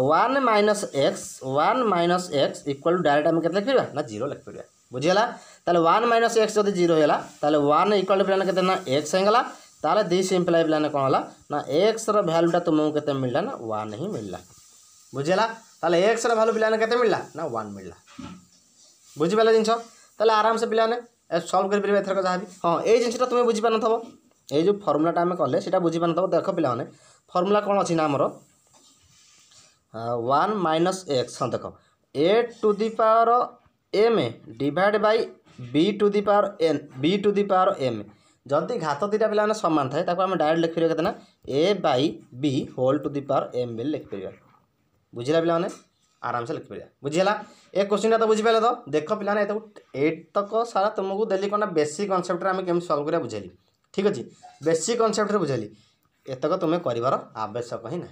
one minus x one minus x equal to direct आम के लिखा ना जीरो लिखिपर बुझीगला तेल वन माइनस एक्स जब जीरो इक्वाल टू पाला ना एक्स होगा तेल दिस इम्प्लाय पाला कौन होगा ना एक्स रैल्यूटा तुमको कैसे मिलला ना वन ही मिलला बुझीगला तेल एक्स रैल्यू पाला कैसे मिलला ना वन मिलला बुझीपाल जिनस आराम से पाने सल्व कर एथर जहाँ भी हाँ ये जिनसा तुम्हें बुझीप এই ଯେଉଁ ଫର୍ମୁଲାଟା ଆମେ କଲେ ସେଇଟା ବୁଝିପାରୁଥିବ ଦେଖ ପିଲାମାନେ ଫର୍ମୁଲା କ'ଣ ଅଛି ନା ଆମର ୱାନ୍ ମାଇନସ୍ ଏକ୍ସ ହଁ ଦେଖ a to the power m divide by b to the power n b to the power m ଯଦି ଘାତ ଦୁଇଟା ପିଲାମାନେ ସମାନ ଥାଏ ତାକୁ ଆମେ ଡାଇରେକ୍ଟ ଲେଖିପାରିବା କେତେ ନା a by b whole to the power m ବୋଲି ଲେଖିପାରିବା ବୁଝିଲା ପିଲାମାନେ ଆରାମସେ ଲେଖିପାରିବା ବୁଝିହେଲା ଏ କୋଶ୍ଚିନ୍ଟା ତ ବୁଝିପାରିଲେ ତ ଦେଖ ପିଲାମାନେ ଏତକୁ ଏଇଟ୍ ତକ ସାରା ତୁମକୁ ଦେଲି କ'ଣ ବେସିକ୍ କନସେପ୍ଟରେ ଆମେ କେମିତି ସଲ୍ଭ କରିବା ବୁଝେଇଲି ठीक अच्छे बेसिक कनसेप्ट बुझेली एतक तुम्हें कर आवश्यक ही ना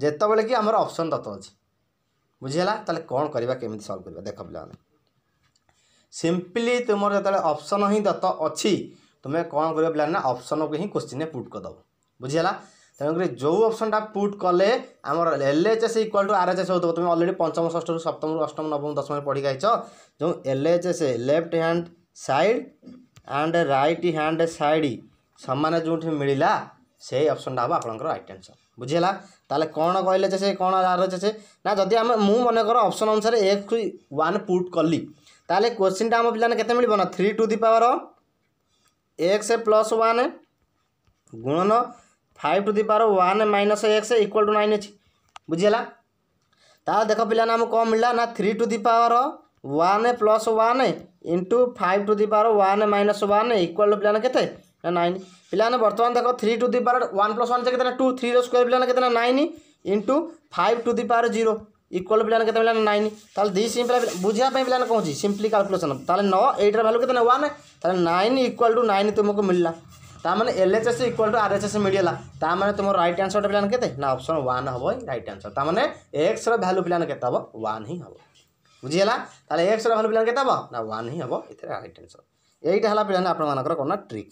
जितेबले कि आमर अप्सन दत्त अच्छे बुझेगा तेल कौन करवा कमी सल्व करवा देख पे सिंपली तुम जो अप्सन ही दत्त अच्छी तुम्हें कौन कर पाने अप्सन को ही क्वेश्चन में पुट करदेव बुझेगा तेणुक जो अप्सन टा पुट कले आमर L H S equal to R H S हो तुम्हें अलरेडी पंचम ष्ठ सप्तम अष्टम नवम दशम पढ़ी गई जो L H S left hand side and right hand side ସମାନ ଯେଉଁଠି ମିଳିଲା ସେଇ ଅପସନ୍ଟା ହେବ ଆପଣଙ୍କର ରାଇଟ୍ ଆନ୍ସର୍ ବୁଝିହେଲା ତାହେଲେ କ'ଣ କହିଲେ ଯେ ସେ କ'ଣ ଆର ଯେ ସେ ନା ଯଦି ଆମେ ମୁଁ ମନେକର ଅପସନ୍ ଅନୁସାରେ ଏକ୍ସ ୱାନ୍ ପୁଟ୍ କଲି ତାହେଲେ କୋଶ୍ଚିନ୍ଟା ଆମ ପିଲାମାନେ କେତେ ମିଳିବ ନା three to the power x plus one ଗୁଣନ five to the power one minus x equal to nine অছি বুঝিলা তাহলে দেখ পিলা আমি কম মিলা না three to the power one plus one into five to the power one minus one equal to पिलाने के नाइन पिलाने बर्तमान देख three to the power one plus one कितना टू थ्री स्क्वायर पे कितना nine into five to the power zero equal पे कितना पिलाने नाइन ताले दी सिंपल बुझापी पिलाने कौन सिंपली काल्कुलेसन ताले नौ एट्र भैल्यू के वन ताले नाइन इक्वाल टू नाइन तुमको मिलला ताने L H S equal to R H S मिलगला तुम रईट आंसर पिलाने ना अप्सन वन हम रईट आंसर ताने एक्स रैल्यू पिलाने के हम वन ही हम ବୁଝିଗଲା ତାହେଲେ ଏକ୍ସର ଭାଲ୍ୟୁ ପିଲାମାନେ କେତେ ହେବ ନା ୱାନ୍ ହିଁ ହେବ ଏଥିରେ ରାଇଟ୍ ଆନ୍ସର୍ ଏଇଟା ହେଲା ପିଲାମାନେ ଆପଣମାନଙ୍କର କ'ଣ ନା ଟ୍ରିକ୍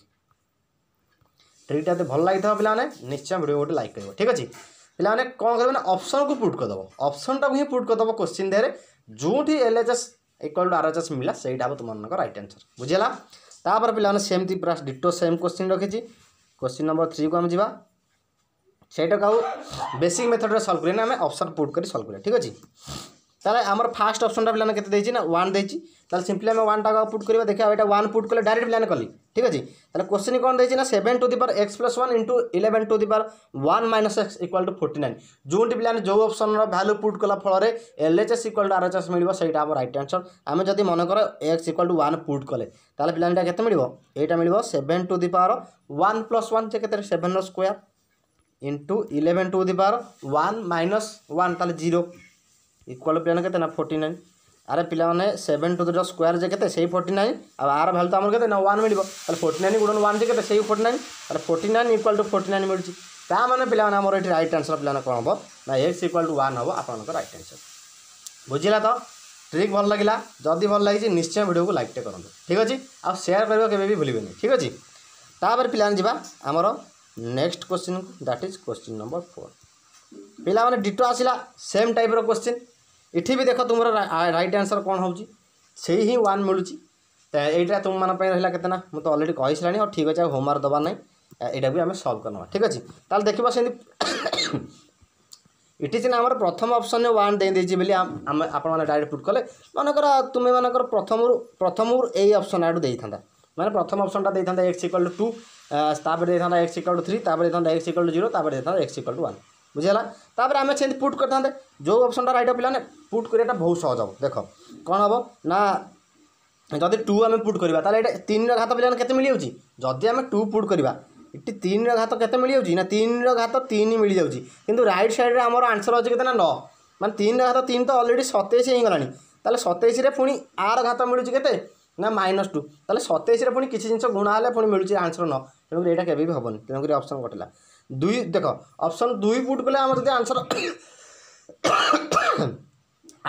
ଟ୍ରିକ୍ଟା ଯଦି ଭଲ ଲାଗିଥିବ ପିଲାମାନେ ନିଶ୍ଚୟ ଭିଡ଼ିଓ ଗୋଟେ ଲାଇକ୍ କରିବ ଠିକ୍ ଅଛି ପିଲାମାନେ କ'ଣ କରିବେ ନା ଅପସନ୍କୁ ପୁଟ୍ କରିଦେବ ଅପସନ୍ଟାକୁ ହିଁ ପୁଟ୍ କରିଦେବ କୋଶ୍ଚିନ୍ ଦେହରେ ଯେଉଁଠି L H S equal to R H S ମିଳିଲା ସେଇଟା ହେବ ତୁମମାନଙ୍କ ରାଇଟ୍ ଆନ୍ସର୍ ବୁଝିଗଲା ତାପରେ ପିଲାମାନେ ସେମିତି ପୁରା ଡିଟୋ ସେମ୍ କୋଶ୍ଚିନ୍ ରଖିଛି କୋଶ୍ଚିନ୍ ନମ୍ବର ଥ୍ରୀକୁ ଆମେ ଯିବା ସେଇଟାକୁ ଆଉ ବେସିକ୍ ମେଥଡ଼ରେ ସଲ୍ଭ କରିବା ଆମେ ଅପସନ୍ ପୁଟ୍ କରି ସଲ୍ଭ କରିବା ଠିକ୍ ଅଛି তাহলে আমার ফার্স্ট অপশনটা প্ল্যান কেতে দিয়েছি না ওয়ান দিয়েছি তাহলে সিম্পলি আমি ওয়ানটাকে পুট করি দেখা এটা ওয়ান পুট করলে ডাইরেক্ট প্ল্যান কলি ঠিক আছে তাহলে কোশ্চিন কোণ দিয়েছি না seven to the power x plus one into eleven to the power one minus x equal to forty nine যেটি প্ল্যান যে অপশনর ভ্যালু পুট কলা ফলরে এলএচএস ইকাল টু আরএচএস মিলবে সেইটা আমার রাইট আনসর আমি যদি মনে করো x equal to one put কলে তাহলে প্ল্যানটা কেতে মিলব এইটা মিলব seven to the power one plus one যে কেতে seven square into eleven to the power one minus one তাহলে জিরো ইকুয়াল পিলা কেতে না ফোর্টি নাইন আরে পিলা মানে সেভেন টু দুইটা স্কোয়ার যে কেতে সেই ফোর্টি নাইন আর আর ভ্যালু তো আমার কেতে না ওয়ান মিলব তাহলে ফোর্টি নাইন গুণ ওয়ান যে কেতে সেই ফোর্টি নাইন তাহলে forty nine equal to forty nine মিলুছি তা মানে পিলা মানে আমার এটি রাইট আনসর পিলা কম হব না এক্স ইকুয়াল টু ওয়ান হব আপনার রাইট আনসর বুঝিলা তো ট্রিক ভাল লাগিলা যদি ভাল লাগিছে নিশ্চয় ভিডিওকে লাইকটে করুন ঠিক আছে আর সেয়ার করবে কেবে বি ভুলবেনি ঠিক আছে তাপরে পিলা যা আমার next question that is question number four ପିଲାମାନେ ଡିଟୋ ଆସିଲା ସେମ୍ ଟାଇପ୍ର କୋଶ୍ଚିନ୍ ଏଠି ବି ଦେଖ ତୁମର ରାଇଟ୍ ଆନ୍ସର୍ କ'ଣ ହେଉଛି ସେଇ ହିଁ ୱାନ୍ ମିଳୁଛି ଏଇଟା ତୁମମାନଙ୍କ ପାଇଁ ରହିଲା କେତେ ନା ମୁଁ ତ ଅଲରେଡ଼ି କହିସାରିଲାଣି ଆଉ ଠିକ୍ ଅଛି ଆଉ ହୋମୱାର୍କ ଦେବାର ନାହିଁ ଏଇଟା ବି ଆମେ ସଲ୍ଭ କରିନେବା ଠିକ୍ ଅଛି ତାହେଲେ ଦେଖିବା ସେମିତି ଏଠି ସିନା ଆମର ପ୍ରଥମ ଅପସନ୍ରେ ୱାନ୍ ଦେଇଦେଇଛି ବୋଲି ଆମେ ଆପଣମାନେ ଡାଇରେକ୍ଟ ପୁଟ୍ କଲେ ମନେକର ତୁମେମାନଙ୍କର ପ୍ରଥମରୁ ପ୍ରଥମରୁ ଏଇ ଅପସନ୍ ଆଡ଼ୁ ଦେଇଥାନ୍ତା ମାନେ ପ୍ରଥମ ଅପସନ୍ଟା ଦେଇଥାନ୍ତା ଏକ୍ସ ଇକ୍ୱାଲ୍ ଟୁ ତାପରେ ଦେଇଥାନ୍ତା ଏକ୍ସ ଇକ୍ୱାଲ୍ ଟୁ ଥ୍ରୀ ତାପରେ ଦେଇଥାନ୍ତା ଏକ୍ସ ଇକ୍ୱାଲ୍ ଟୁ ଜିରୋ ତାପରେ ଦେଇଥାନ୍ତା ଏକ୍ସ ଇକ୍ୱାଲ୍ ଟୁ ୱାନ୍ ବୁଝିଗଲା ତାପରେ ଆମେ ସେମିତି ପୁଟ୍ କରିଥାନ୍ତେ ଯେଉଁ ଅପସନ୍ଟା ରାଇଟ୍ ହେବ ପିଲାମାନେ ପୁଟ୍ କରିବାଟା ବହୁତ ସହଜ ହେବ ଦେଖ କ'ଣ ହେବ ନା ଯଦି ଟୁ ଆମେ ପୁଟ୍ କରିବା ତାହେଲେ ଏଇଟା ତିନିର ଘାତ ପିଲାମାନେ କେତେ ମିଳିଯାଉଛି ଯଦି ଆମେ ଟୁ ପୁଟ୍ କରିବା ଏଠି ତିନିର ଘାତ କେତେ ମିଳିଯାଉଛି ନା ତିନିର ଘାତ ତିନି ମିଳିଯାଉଛି କିନ୍ତୁ ରାଇଟ୍ ସାଇଡ଼୍ରେ ଆମର ଆନ୍ସର୍ ଅଛି କେତେ ନା ନଅ ମାନେ ତିନିର ଘାତ ତିନି ତ ଅଲରେଡ଼ି ସତେଇଶ ହେଇଗଲାଣି ତାହେଲେ ସତେଇଶରେ ପୁଣି ଆର ଘାତ ମିଳୁଛି କେତେ ନା ମାଇନସ୍ ଟୁ ତାହେଲେ ସତେଇଶରେ ପୁଣି କିଛି ଜିନିଷ ଗୁଣା ହେଲେ ପୁଣି ମିଳୁଛି ଆନ୍ସର୍ ନଅ ତେଣୁକରି ଏଇଟା କେବେ ବି ହେବନି ତେଣୁକରି ଅପସନ୍ କଟିଲା দুই দেখ অপশন দুই বুট বেলে আমার যদি আনসর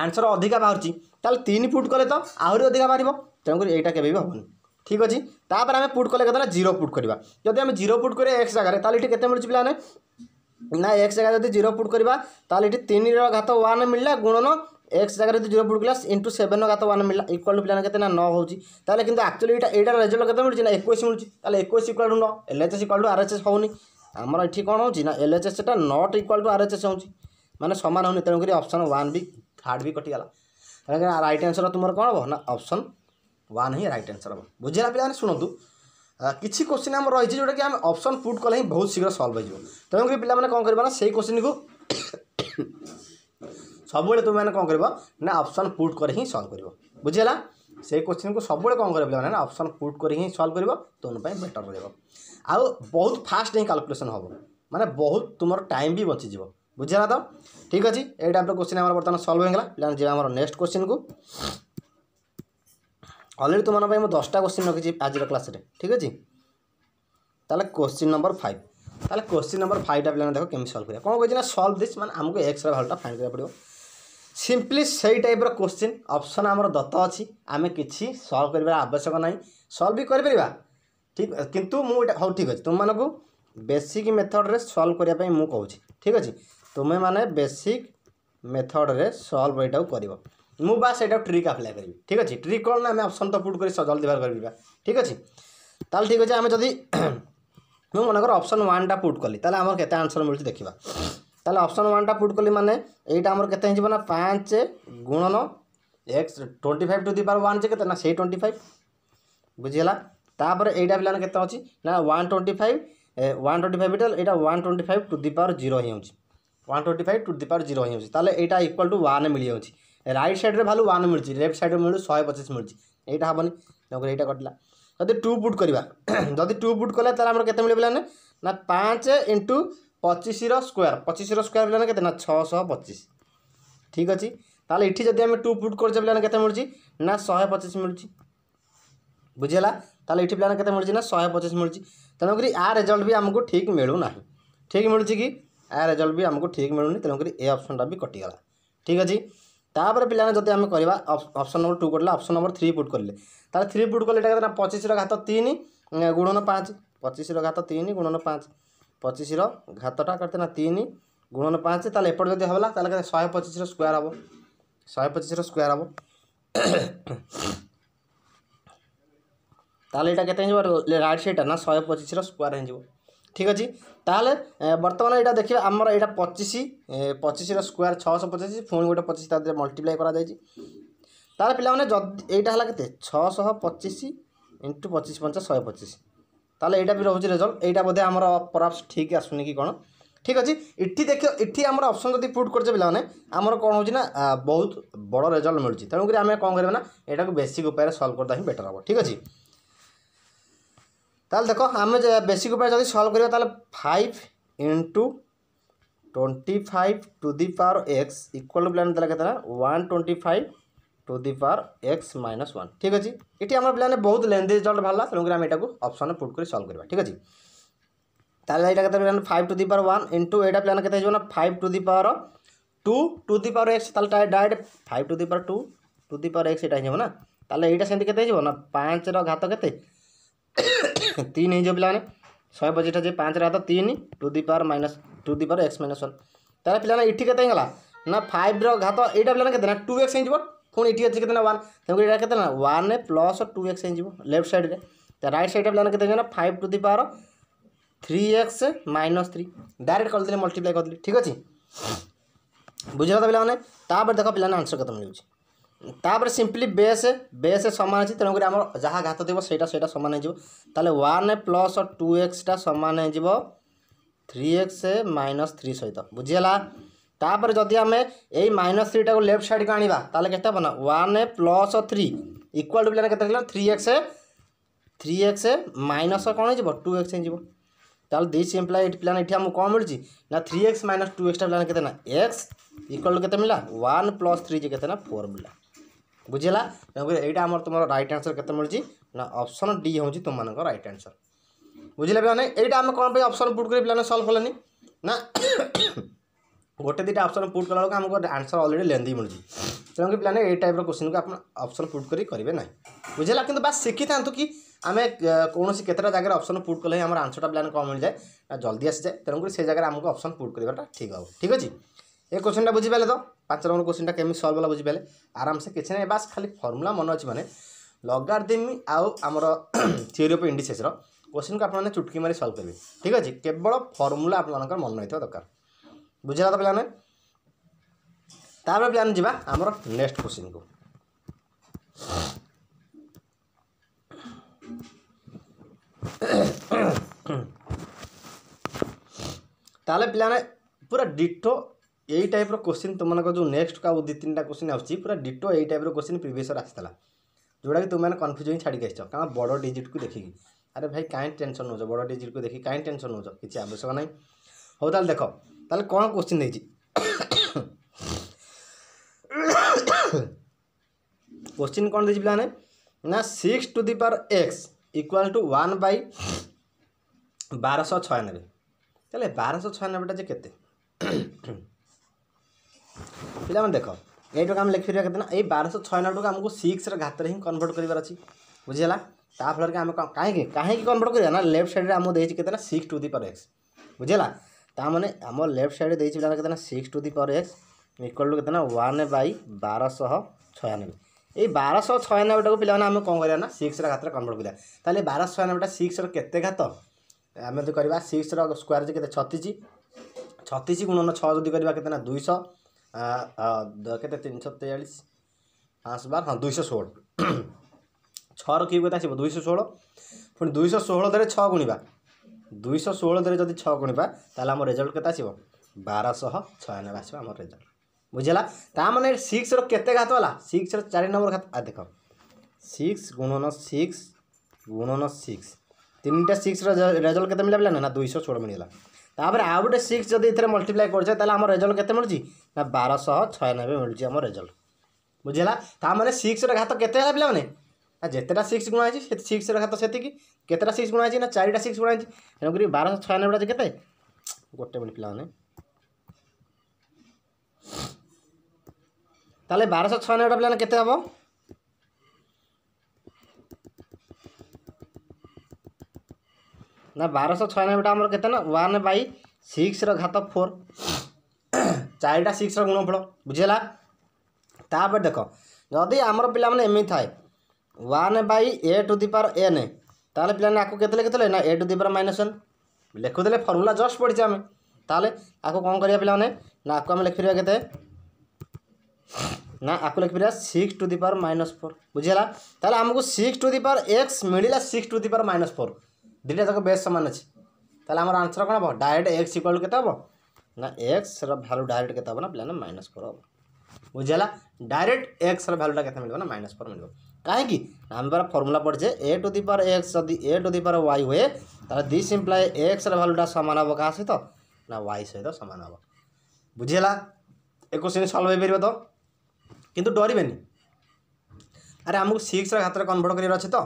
আনসর অধিকা বাহুছি তাহলে তিন ফুট কলে তো আহরি অধিকা বাহার তেমনি এইটা কেবে হবনি ঠিক আছে তাপরে আমি পুট কলে কেতনা জিরো পুট করা যদি আমি জিরো পুট করি এক্স জায়গায় তাহলে এটি কেতে মিলছি পিলানে না এক্স জায়গায় যদি জিরো পুট করা তাহলে এটি তিন ঘাত ওয়ান মিললা গুণন এক্স জায়গায় যদি জিরো পুট কলা ইন্টু সেভেন ঘাত ওয়ান মিললা ইকুয়াল টু পিলানে কেতে না ন হচ্ছে তাহলে কিন্তু আকচুয়ালি এটা এইটার রেজল্ট কেতে মিলছে না একুশ মিলছে তাহলে একুশ ইকুয়াল টু ন L H S equal to R H S হওনি ଆମର ଏଠି କ'ଣ ହେଉଛି ନା ଏଲ୍ ଏଚ୍ ଏସ୍ଟା not equal to R H S ହେଉଛି ମାନେ ସମାନ ହେଉନି ତେଣୁକରି ଅପସନ୍ ୱାନ୍ ବି ଥାର୍ଡ଼ ବି କଟିଗଲା କାହିଁକିନା ରାଇଟ୍ ଆନ୍ସର୍ ତୁମର କ'ଣ ହେବ ନା ଅପସନ୍ ୱାନ୍ ହିଁ ରାଇଟ୍ ଆନ୍ସର୍ ହେବ ବୁଝିଲା ପିଲାମାନେ ଶୁଣନ୍ତୁ କିଛି କୋଶ୍ଚିନ୍ ଆମର ରହିଛି ଯେଉଁଟାକି ଆମେ ଅପସନ୍ ପୁଟ୍ କଲେ ହିଁ ବହୁତ ଶୀଘ୍ର ସଲ୍ଭ ହେଇଯିବ ତେଣୁକରି ପିଲାମାନେ କ'ଣ କରିବା ନା ସେଇ କୋଶ୍ଚିନ୍କୁ ସବୁବେଳେ ତୁମେମାନେ କ'ଣ କରିବ ନା ଅପସନ୍ ପୁଟ୍ କରି ହିଁ ସଲ୍ଭ କରିବ ବୁଝିହେଲା ସେଇ କୋଶ୍ଚିନ୍କୁ ସବୁବେଳେ କ'ଣ କରିବ ପିଲାମାନେ ଅପସନ୍ ପୁଟ୍ କରି ହିଁ ସଲ୍ଭ କରିବ ତୁମ ପାଇଁ ବେଟର୍ ରହିବ ଆଉ ବହୁତ ଫାଷ୍ଟ ହିଁ କାଲକୁଲେସନ୍ ହେବ ମାନେ ବହୁତ ତୁମର ଟାଇମ୍ ବି ବଞ୍ଚିଯିବ ବୁଝିଲା ତ ଠିକ୍ ଅଛି ଏଇ ଟାଇପ୍ର କୋଶ୍ଚିନ୍ ଆମର ବର୍ତ୍ତମାନ ସଲ୍ଭ ହେଇଗଲା ପିଲାମାନେ ଯିବା ଆମର ନେକ୍ସଟ କୋଶ୍ଚିନ୍କୁ অলরেডি তোমার পাই দশটা কোশ্চিন রাখি আজর ক্লাসে ঠিক আছে তাহলে কোশ্চিন নম্বর ফাইভ তাহলে কোশ্চিন নম্বর ফাইভটা পিলানে দেখো কেমি সলভ করা কোণ কে না সলভ দিস মানে আমি এক্সর ভ্যালুটা ফাইন করা পড়ব ସିମ୍ପଲି ସେଇ ଟାଇପ୍ର କୋଶ୍ଚିନ୍ ଅପସନ୍ ଆମର ଦତ୍ତ ଅଛି ଆମେ କିଛି ସଲ୍ଭ କରିବାର ଆବଶ୍ୟକ ନାହିଁ ସଲ୍ଭ ବି କରିପାରିବା ଠିକ୍ କିନ୍ତୁ ମୁଁ ଏଇଟା ହଉ ଠିକ୍ ଅଛି ତୁମମାନଙ୍କୁ ବେସିକ୍ ମେଥଡ଼ରେ ସଲ୍ଭ କରିବା ପାଇଁ ମୁଁ କହୁଛି ଠିକ୍ ଅଛି ତୁମେମାନେ ବେସିକ୍ ମେଥଡ଼ରେ ସଲ୍ଭ ଏଇଟାକୁ କରିବ ମୁଁ ବା ସେଇଟା ଟ୍ରିକ୍ ଆପ୍ଲାଏ କରିବି ଠିକ୍ ଅଛି ଟ୍ରିକ୍ କ'ଣ ନା ଆମେ ଅପସନ୍ ତ ପୁଟ୍ କରି ଜଲ୍ଦି ବାହାର କରିପାରିବା ଠିକ୍ ଅଛି ତାହେଲେ ଠିକ୍ ଅଛି ଆମେ ଯଦି ମୁଁ ମନେକର ଅପସନ୍ ୱାନ୍ଟା ପୁଟ୍ କଲି ତାହେଲେ ଆମର କେତେ ଆନ୍ସର୍ ମିଳୁଛି ଦେଖିବା তাহলে অপশন ওয়ানটা পুট কলি মানে এইটা আমার কেতে হয়ে না পাঁচ গুণন x twenty five to the power one যে কেতে না সেই টোয়েন্টি ফাইভ বুঝি বুঝিগলা তাপরে এইটা পিলানে কেতে অছি না one twenty five one twenty five এটা এটা one twenty five to the power zero হয়ে যাচ্ছে one twenty five to the power zero হয়ে যাচ্ছে তাহলে এইটা ইকুয়াল টু ওয়ান মিলি যাচ্ছে রাইট সাইড্রে ভালো ওয়ান মিলছে লেফট সাইড্রে মিলু শহে পଚିଶ মিলছে এইটা হবনি তেমনি এইটা কটলা যদি টু পুট করা যদি টু পুট কলে তাহলে আমার কেতে মিলবে না পাঁচ ইন্টু পঁচিশর স্কোয়ার পঁচিশর স্কোয়ার পিলানে কেতে না ছশ পঁচিশ ঠিক আছে তাহলে এটি যদি আমি টু পুট করছে পিলানে কেতে মিলুছি না শহে পঁচিশ মিলুছি বুঝিলা তাহলে এটি পিলানে কেতে মিলুছি না শহে পঁচিশ মিলুছি তেণুকরি আ রেজল্ট বি আমি ঠিক মিলু না ঠিক মিলুছি কি আ রেজল্ট বি আমি ঠিক মিলুনি তেণুকরি এ অপসনটা বি কটিগলা ঠিক আছে তাপরে পিলানে যদি আমি করা অপসন নম্বর টু করলে অপসন নম্বর থ্রি পুট করলে তাহলে থ্রি পুট করলে এটা কেতে না পঁচিশর ঘাত তিন গুণন পাঁচ পঁচিশর ঘাত তিন গুণন পাঁচ ପଚିଶର ଘାତଟା କେତେ ନା ତିନି ଗୁଣନ ପାଞ୍ଚ ତାହେଲେ ଏପଟେ ଯଦି ହେଲା ତାହେଲେ କେତେ ଶହେ ପଚିଶର ସ୍କୋୟାର ହେବ ଶହେ ପଚିଶର ସ୍କୋୟାର ହେବ ତାହେଲେ ଏଇଟା କେତେ ହେଇଯିବ ରାଇଟ୍ ସାଇଡ଼୍ଟା ନା ଶହେ ପଚିଶର ସ୍କୋୟାର ହେଇଯିବ ঠিক আছে তাহলে বর্তমানে এটা দেখবে আমার এটা পঁচিশ পঁচিশর স্কোয়ার ছশো পঁচিশ পুঁ গোটে পঁচিশ তা দেহে মল্টিপ্লাই করা যাই তাহলে পিলা মানে যদি এইটা হল কেতে ছশহ পঁচিশ ইন্টু পঁচিশ পঞ্চাশ শহে পঁচিশ তাহলে এইটা ବି ରହୁଛି ରେଜଲ୍ଟ ଏଇଟା ବୋଧେ ଆମର ପରାପ୍ସ ଠିକ୍ ଆସୁନି କି କ'ଣ ଠିକ୍ ଅଛି ଏଠି ଦେଖ ଏଠି ଆମର ଅପସନ୍ ଯଦି ପୁଟ୍ କରିଛେ ପିଲାମାନେ ଆମର କ'ଣ ହେଉଛି ନା ବହୁତ ବଡ଼ ରେଜଲ୍ଟ ମିଳୁଛି ତେଣୁକରି ଆମେ କ'ଣ କରିବା ନା ଏଇଟାକୁ ବେସିକ୍ ଉପାୟରେ ସଲ୍ଭ କରିଦେବା ହିଁ ବେଟର୍ ହେବ ଠିକ୍ ଅଛି ତାହେଲେ ଦେଖ ଆମେ ବେସିକ୍ ଉପାୟରେ ଯଦି ସଲ୍ଭ କରିବା ତାହେଲେ five into twenty five to the power x equal ପିଲାମାନେ ଦେଲା କେତେ ନା one twenty five to the power x minus one ठीक अच्छे ये आम पे बहुत लेंदी रिजल्ट बाहर तेनालीराम अप्सन पुट कर सल्व करवा ठीक अच्छे यहाँ पे five to the power one into एटा प्लान के five to the power two to the power x direct five to the power two to the power x यहाँ ना तो यहाँ से पाँच रात केन हो पाने शहे पचीसा जी पाँच रात तीन to the power minus to the power x minus one तेल पे ये ना फाइव रात यहाँ पे टू एक्स ପୁଣି ଏଠି ଅଛି କେତେ ନା ୱାନ୍ ତେଣୁକରି ଏଇଟା କେତେ ନା ୱାନ୍ ପ୍ଲସ୍ ଟୁ ଏକ୍ସ ହେଇଯିବ ଲେଫ୍ଟ ସାଇଡ଼୍ରେ ରାଇଟ୍ ସାଇଡ଼୍ରେ ପିଲାମାନେ କେତେ ହେଇଯିବ ନା five to the power three x minus three direct করেদেলি মল্টিপ্লাই করেদেলি ঠিক আছে বুঝিপার পিলা মানে তাপরে দেখ পিলা আনসর কত মিলুছি তাপরে সিম্পলি বেস বেস সমান আছে তেমনি আমার যা ঘাত থাকবে সেইটা সেইটা সমান হয়ে যাব তাহলে ওয়ান প্লস টু এক্সটা সমান হয়ে যাব থ্রি এক্স মাইনস থ্রি সহ বুঝিগাল ତାପରେ ଯଦି ଆମେ ଏଇ ମାଇନସ୍ ଥ୍ରୀଟାକୁ ଲେଫ୍ଟ ସାଇଡ଼୍କୁ ଆଣିବା ତାହେଲେ କେତେ ହେବ ନା one plus three equal to ପିଲାମାନେ କେତେ ହେଲା three x three x minus କ'ଣ ହେଇଯିବ ଟୁ ଏକ୍ସ ହେଇଯିବ ତାହେଲେ ଦିସ୍ ଇମ୍ପ୍ଲାଏ ଏଠି ପିଲାମାନେ ଏଠି ଆମକୁ କ'ଣ ମିଳୁଛି ନା ଥ୍ରୀ ଏକ୍ସ ମାଇନସ୍ ଟୁ ଏକ୍ସଟା ପିଲାମାନେ କେତେ ନା ଏକ୍ସ ଇକ୍ୱାଲ୍ ଟୁ କେତେ ମିଳିଲା ୱାନ୍ ପ୍ଲସ୍ ଥ୍ରୀ ଯେ କେତେ ନା ଫୋର୍ ମିଳିଲା ବୁଝିଲା ତେଣୁକରି ଏଇଟା ଆମର ତୁମର ରାଇଟ୍ ଆନ୍ସର୍ କେତେ ମିଳୁଛି ନା ଅପସନ୍ ଡି ହେଉଛି ତୁମମାନଙ୍କ ରାଇଟ୍ ଆନ୍ସର୍ ବୁଝିଲେ ପିଲାମାନେ ଏଇଟା ଆମେ କ'ଣ ପାଇଁ ଅପସନ୍ ପୁଟ୍ କରି ପିଲାମାନେ ସଲ୍ଭ କଲେନି ନା ଗୋଟେ ଦୁଇଟା ଅପସନ୍ ପୁଟ୍ କଲାବେଳକୁ ଆମକୁ ଆନ୍ସର୍ ଅଲରେଡ଼ି ଲେନ୍ଦି ମିଳୁଛି ତେଣୁକରି ପିଲାମାନେ ଏଇ ଟାଇପ୍ର କୋଶ୍ଚିନ୍କୁ ଆପଣ ଅପସନ୍ ପୁଟ୍ କରି କରିବେ ନାହିଁ ବୁଝିଲା କିନ୍ତୁ ବାସ୍ ଶିଖିଥାନ୍ତୁ କି ଆମେ କୌଣସି କେତେଟା ଜାଗାରେ ଅପସନ୍ ପୁଟ୍ କଲେ ହିଁ ଆମର ଆନ୍ସର୍ଟା ପିଲାମାନେ କମ୍ ମିଳିଯାଏ ଜଲ୍ଦି ଆସିଯାଏ ତେଣୁକରି ସେ ଜାଗାରେ ଆମକୁ ଅପସନ୍ ପୁଟ୍ କରିବାଟା ଠିକ୍ ହେବ ଠିକ୍ ଅଛି ଏ କୋଶ୍ଚିନ୍ଟା ବୁଝିପାରିଲେ ତ ପାଞ୍ଚ ନମ୍ବର କୋଶ୍ଚିନ୍ଟା କେମିତି ସଲ୍ଭ ହେଲା ବୁଝିପାରିଲେ ଆରାମସେ କିଛି ନାହିଁ ବାସ୍ ଖାଲି ଫର୍ମୁଲା ମନେ ଅଛି ମାନେ ଲଗାର୍ଦିମି ଆଉ ଆମର ଥିଓରି ଅଫ୍ ଇଣ୍ଡିସେସ୍ର କୋଶ୍ଚିନ୍କୁ ଆପଣମାନେ ଚୁଟକି ମାରି ସଲ୍ଭ କରିବେ ଠିକ୍ ଅଛି କେବଳ ଫର୍ମୁଲା ଆପଣମାନଙ୍କର ମନେ ରହିଥିବା ଦରକାର ବୁଝିଲା ତ ପିଲାମାନେ ତାପରେ ପିଲାମାନେ ଯିବା ଆମର ନେକ୍ସଟ କୋଶ୍ଚିନ୍କୁ ତାହେଲେ ପିଲାମାନେ ପୁରା ଡିଟୋ ଏଇ ଟାଇପ୍ର କୋଶ୍ଚିନ୍ ତୁମମାନଙ୍କ ଯେଉଁ ନେକ୍ସଟ ଆଉ ଦୁଇ ତିନିଟା କୋଶ୍ଚିନ୍ ଆସୁଛି ପୁରା ଡିଟୋ ଏଇ ଟାଇପ୍ର କୋଶ୍ଚିନ୍ ପ୍ରିଭିୟସ୍ର ଆସିଥିଲା ଯେଉଁଟାକି ତୁମେମାନେ କନଫ୍ୟୁଜ୍ ହିଁ ଛାଡ଼ିକି ଆସିଛ କାରଣ ବଡ଼ ଡିଜିଟ୍କୁ ଦେଖିକି ଆରେ ଭାଇ କାହିଁ ଟେନସନ୍ ନେଉଛ ବଡ଼ ଡିଜିଟ୍କୁ ଦେଖିକି କାହିଁ ଟେନସନ୍ ନେଉଛ କିଛି ଆବଶ୍ୟକ ନାହିଁ ହଉ ତାହେଲେ ଦେଖ ताल कौन क्वेश्चन नहीं क्वेश्चन कौन देखिए पे ना six to the power x equal to one by बारश छयानबे चले बारश छयानबेटा के पे देख यहीटा आम लिखिपर के ना ये बारश छयानबे को आमको सिक्स घात हिं कनभर्ट कर बुझेगा ताफल कहीं कहीं कनभर्ट करना लेफ्ट सैड्रे आम देखिए के six to the power x बुझेगा ତାମାନେ ଆମ ଲେଫ୍ଟ ସାଇଡ଼୍ ଦେଇଛି ପିଲାମାନେ କେତେ ନା six to the power x equal to କେତେ ନା ୱାନ୍ ବାଇ ବାରଶହ ଛୟାନବେ ଏଇ ବାରଶହ ଛୟାନବେଟାକୁ ପିଲାମାନେ ଆମେ କ'ଣ କରିବା ନା ସିକ୍ସର ଘାତରେ କନଭର୍ଟ କରିବା ତାହେଲେ ବାରଶହ ଛୟାନବେଟା ସିକ୍ସର କେତେ ଘାତ ଆମେ ଯଦି କରିବା ସିକ୍ସର ସ୍କୋୟାର ହେଉଛି କେତେ ଛତିଶ ଛତିଶ ଗୁଣନ ଛଅ ଯଦି କରିବା କେତେ ନା ଦୁଇଶହ କେତେ ତିନିଶହ ତେୟାଳିଶ ପାଞ୍ଚ ବାର ହଁ ଦୁଇଶହ ଷୋହଳ ଛଅର କିଏ କେତେ ଆସିବ ଦୁଇଶହ ଷୋହଳ ପୁଣି ଦୁଇଶହ ଷୋହଳ ଦେହରେ ଛଅ ଗୁଣିବା ଦୁଇଶହ ଷୋହଳରେ ଯଦି ଛଅ ଗୁଣିବା ତାହେଲେ ଆମ ରେଜଲ୍ଟ କେତେ ଆସିବ ବାରଶହ ଛୟାନବେ ଆସିବ ଆମର ରେଜଲ୍ଟ ବୁଝିଲା ତା ମାନେ ସିକ୍ସର କେତେ ଘାତ ହେଲା ସିକ୍ସର ଚାରି ନମ୍ବର ଘାତ ଦେଖ ସିକ୍ସ ଗୁଣନ ସିକ୍ସ ଗୁଣନ ସିକ୍ସ ତିନିଟା ସିକ୍ସର ରେଜଲ୍ଟ କେତେ ମିଳିଲା ନା ଦୁଇଶହ ଷୋହଳ ମିଳିଗଲା ତାପରେ ଆଉ ଗୋଟେ ସିକ୍ସ ଯଦି ଏଥିରେ ମଲ୍ଟିପ୍ଲାଏ କରୁଛେ ତାହେଲେ ଆମ ରେଜଲ୍ଟ କେତେ ମିଳୁଛି ନା ବାରଶହ ଛୟାନବେ ମିଳୁଛି ଆମ ରେଜଲ୍ଟ ବୁଝିଲା ତା ମାନେ ସିକ୍ସର ଘାତ କେତେ ହେଲା ପିଲାମାନେ हाँ, जितेटा सिक्स गुणा है सिक्स रखा तो सेतटा सिक्स गुणा है ना चार सिक्स गुणा है तेनाली बारह सौ छयानबे अच्छे के गोटे मिनट पे तेल बारह सौ छयानबे पे के ना बारश छयानबे के वन बै सिक्स रात तो फोर चार्टा सिक्स रुणफल बुझेगा देख जदि आमर पे एम थाए one by to the power n n पे आपको আকু কেতে লিখেদেলে না এ to the power minus one লিখুদেলে ফর্মুলা জস্ট পড়ছে আমি তাহলে আকু কম করিয়া পিলানে না আকু আমি লিখিপার কেতে ना आपको लिखिपर six to the power minus four बुझेगा तेल आमको six to the power x मिलला six to the power minus four दुटा जाक बेस्ट सामान अच्छे तेल आम आंसर कौन हम डायरेक्ट एक्स इक्वाल के एक्स रैल्यू डायरेक्ट के ना माइनस फोर हम ବୁଝିହେଲା ଡାଇରେକ୍ଟ ଏକ୍ସର ଭ୍ୟାଲୁଟା କେତେ ମିଳିବ ନା ମାଇନସ୍ ଫୋର୍ ମିଳିବ କାହିଁକି ଆମେ ପରା ଫର୍ମୁଲା ପଢ଼ିଛେ a to the power x ଯଦି a to the power y ହୁଏ ତାହେଲେ ଦିସ୍ ଇମ୍ପ୍ଲାଏ ଏକ୍ସର ଭ୍ୟାଲୁଟା ସମାନ ହେବ କାହା ସହିତ ନା ୱାଇ ସହିତ ସମାନ ହେବ ବୁଝିହେଲା ଏ କୋଶ୍ଚିନ୍ ସଲ୍ଭ ହୋଇପାରିବ ତ କିନ୍ତୁ ଡରିବେନି ଆରେ ଆମକୁ ସିକ୍ସର ଘାତରେ କନଭର୍ଟ କରିବାର ଅଛି ତ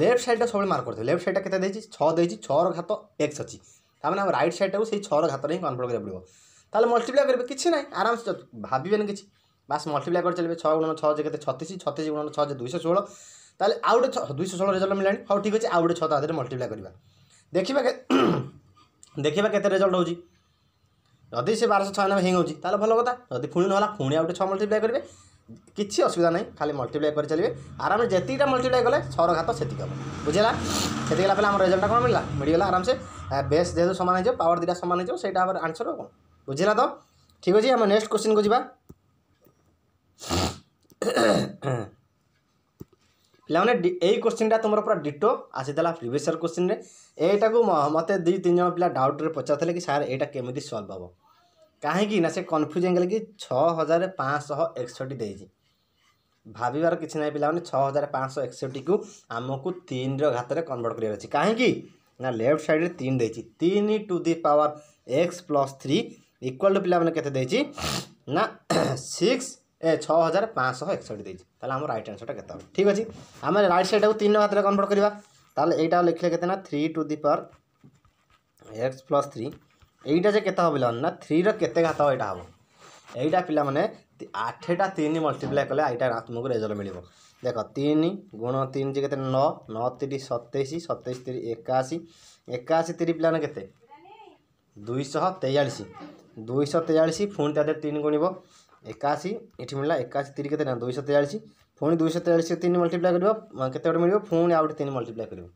ଲେଫ୍ଟ ସାଇଡ଼୍ଟା ସବୁବେଳେ ମାର୍କ କରିଥିବେ ଲେଫ୍ଟ ସାଇଡ଼୍ଟା କେତେ ଦେଇଛି ଛଅ ଦେଇଛି ଛଅର ଘାତ ଏକ୍ସ ଅଛି ତାମାନେ ଆମ ରାଇଟ୍ ସାଇଡ଼୍ଟାକୁ ସେଇ ଛଅର ଘାତରେ ହିଁ କନଭର୍ଟ କରିବାକୁ ପଡ଼ିବ তাহলে মল্টিপ্লাই করবে কিছু নাই আরামসে ভাবিবেন কিছু বাস মল্টিপ্লাই করে চলবে ছয় গুণ ছয় যেতে ছতিশ ছতিশ গুণ ছয় যে দুইশহ ষোহଳ তাহলে আউ গোটে দুইশহ ষোହଳ রেজল্ট মিলানি হ্যাঁ ঠিক আছে আউ গোটে ছ তা দেহରେ ମଲ୍ଟିପ୍ଲାଏ କରିବା ଦେଖିବା ଦେଖିବା କେତେ ରେଜଲ୍ଟ ହେଉଛି ଯଦି ସେ ବାରଶହ ଛୟାନବେ ହେଇ ହେଉଛି ତାହେଲେ ଭଲ କଥା ଯଦି ପୁଣି ନହେଲା ପୁଣି ଆଉ ଗୋଟେ ଛଅ ମଲ୍ଟିପ୍ଲାଏ କରିବେ କିଛି ଅସୁବିଧା ନାହିଁ ଖାଲି ମଲ୍ଟିପ୍ଲାଏ କରି ଚାଲିବେ ଆରାମରେ ଯେତିକିଟା ମଲ୍ଟିପ୍ଲାଏ କଲେ ଛଅର ଘାତ ସେତିକି ହେବ ବୁଝିଲା ସେତିକି ହେଲା ପରେ ଆମର ରେଜଲ୍ଟଟା କ'ଣ ମିଳିଲା ମିଳିଗଲା ଆରାମସେ ବେସ୍ ଯେହେତୁ ସମାନ ହେଇଯିବ ପାୱାର ଦୁଇଟା ସମାନ ହେଇଯିବ ସେଇଟା ଆମର ଆନ୍ସର୍ ଆଉ କ'ଣ ବୁଝିଲା ତ ଠିକ୍ ଅଛି আমি নেক্সট କୋଶ୍ଚିନ୍କୁ ଯିବା ପିଲାମାନେ ଏଇ କୋଶ୍ଚିନ୍ଟା ତୁମର ପୁରା ଡିଟୋ ଆସିଥିଲା ପ୍ରିଭିୟସ୍ ଇୟର୍ କୋଶ୍ଚିନ୍ରେ ଏଇଟାକୁ ମୋତେ ଦୁଇ ତିନି ଜଣ ପିଲା ଡାଉଟ୍ରେ ପଚାରୁଥିଲେ କି ସାର୍ ଏଇଟା କେମିତି ସଲ୍ଭ ହେବ କାହିଁକି ନା ସେ କନଫ୍ୟୁଜ୍ ହେଇଗଲେ କି ଛଅ ହଜାର ପାଞ୍ଚଶହ ଏକଷଠି ଦେଇଛି ଭାବିବାର କିଛି ନାହିଁ ପିଲାମାନେ ଛଅ ହଜାର ପାଞ୍ଚଶହ ଏକଷଠିକୁ ଆମକୁ ତିନିର ଘାତରେ କନଭର୍ଟ କରିବାର ଅଛି କାହିଁକି ନା ଲେଫ୍ଟ ସାଇଡ଼୍ରେ ତିନି ଦେଇଛି ତିନି to the power x plus three equal to পিলামানে কেতে দিয়েছি না সিক্স ए छ हजार पाँच शह एकसठी आम रईट आनसरटा के ठीक अच्छे आम रईट सैडा तीन हाथ कनभर्ट करवा यहाँ लिखले के three to the power x plus three यहीटा जे के पाने ना थ्री रेत घात यहाँ हम यहीटा पाने आठटा तीन मल्टीप्लाए कले यहाँ तुमको रेजल्ट मिल देख तीन गुण तीन जे के नौ नौ तीन सतैश सतैश तीन एकाशी एकाशी तीन पाने के ଦୁଇଶହ ତେୟାଳିଶ ଦୁଇଶହ ତେୟାଳିଶ ପୁଣି ତା ଦେହରେ ତିନି ଗୁଣିବ ଏକାଅଶୀ ଏଠି ମିଳିଲା ଏକାଅଶୀ ତିରି କେତେ ନା ଦୁଇଶହ ତେୟାଳିଶ ପୁଣି ଦୁଇଶହ ତେୟାଳିଶ ତିନି ମଲ୍ଟିପ୍ଲାଏ କରିବ କେତେ ଗୋଟେ ମିଳିବ ପୁଣି ଆଉ ଗୋଟେ ତିନି ମଲ୍ଟିପ୍ଲାଏ କରିବ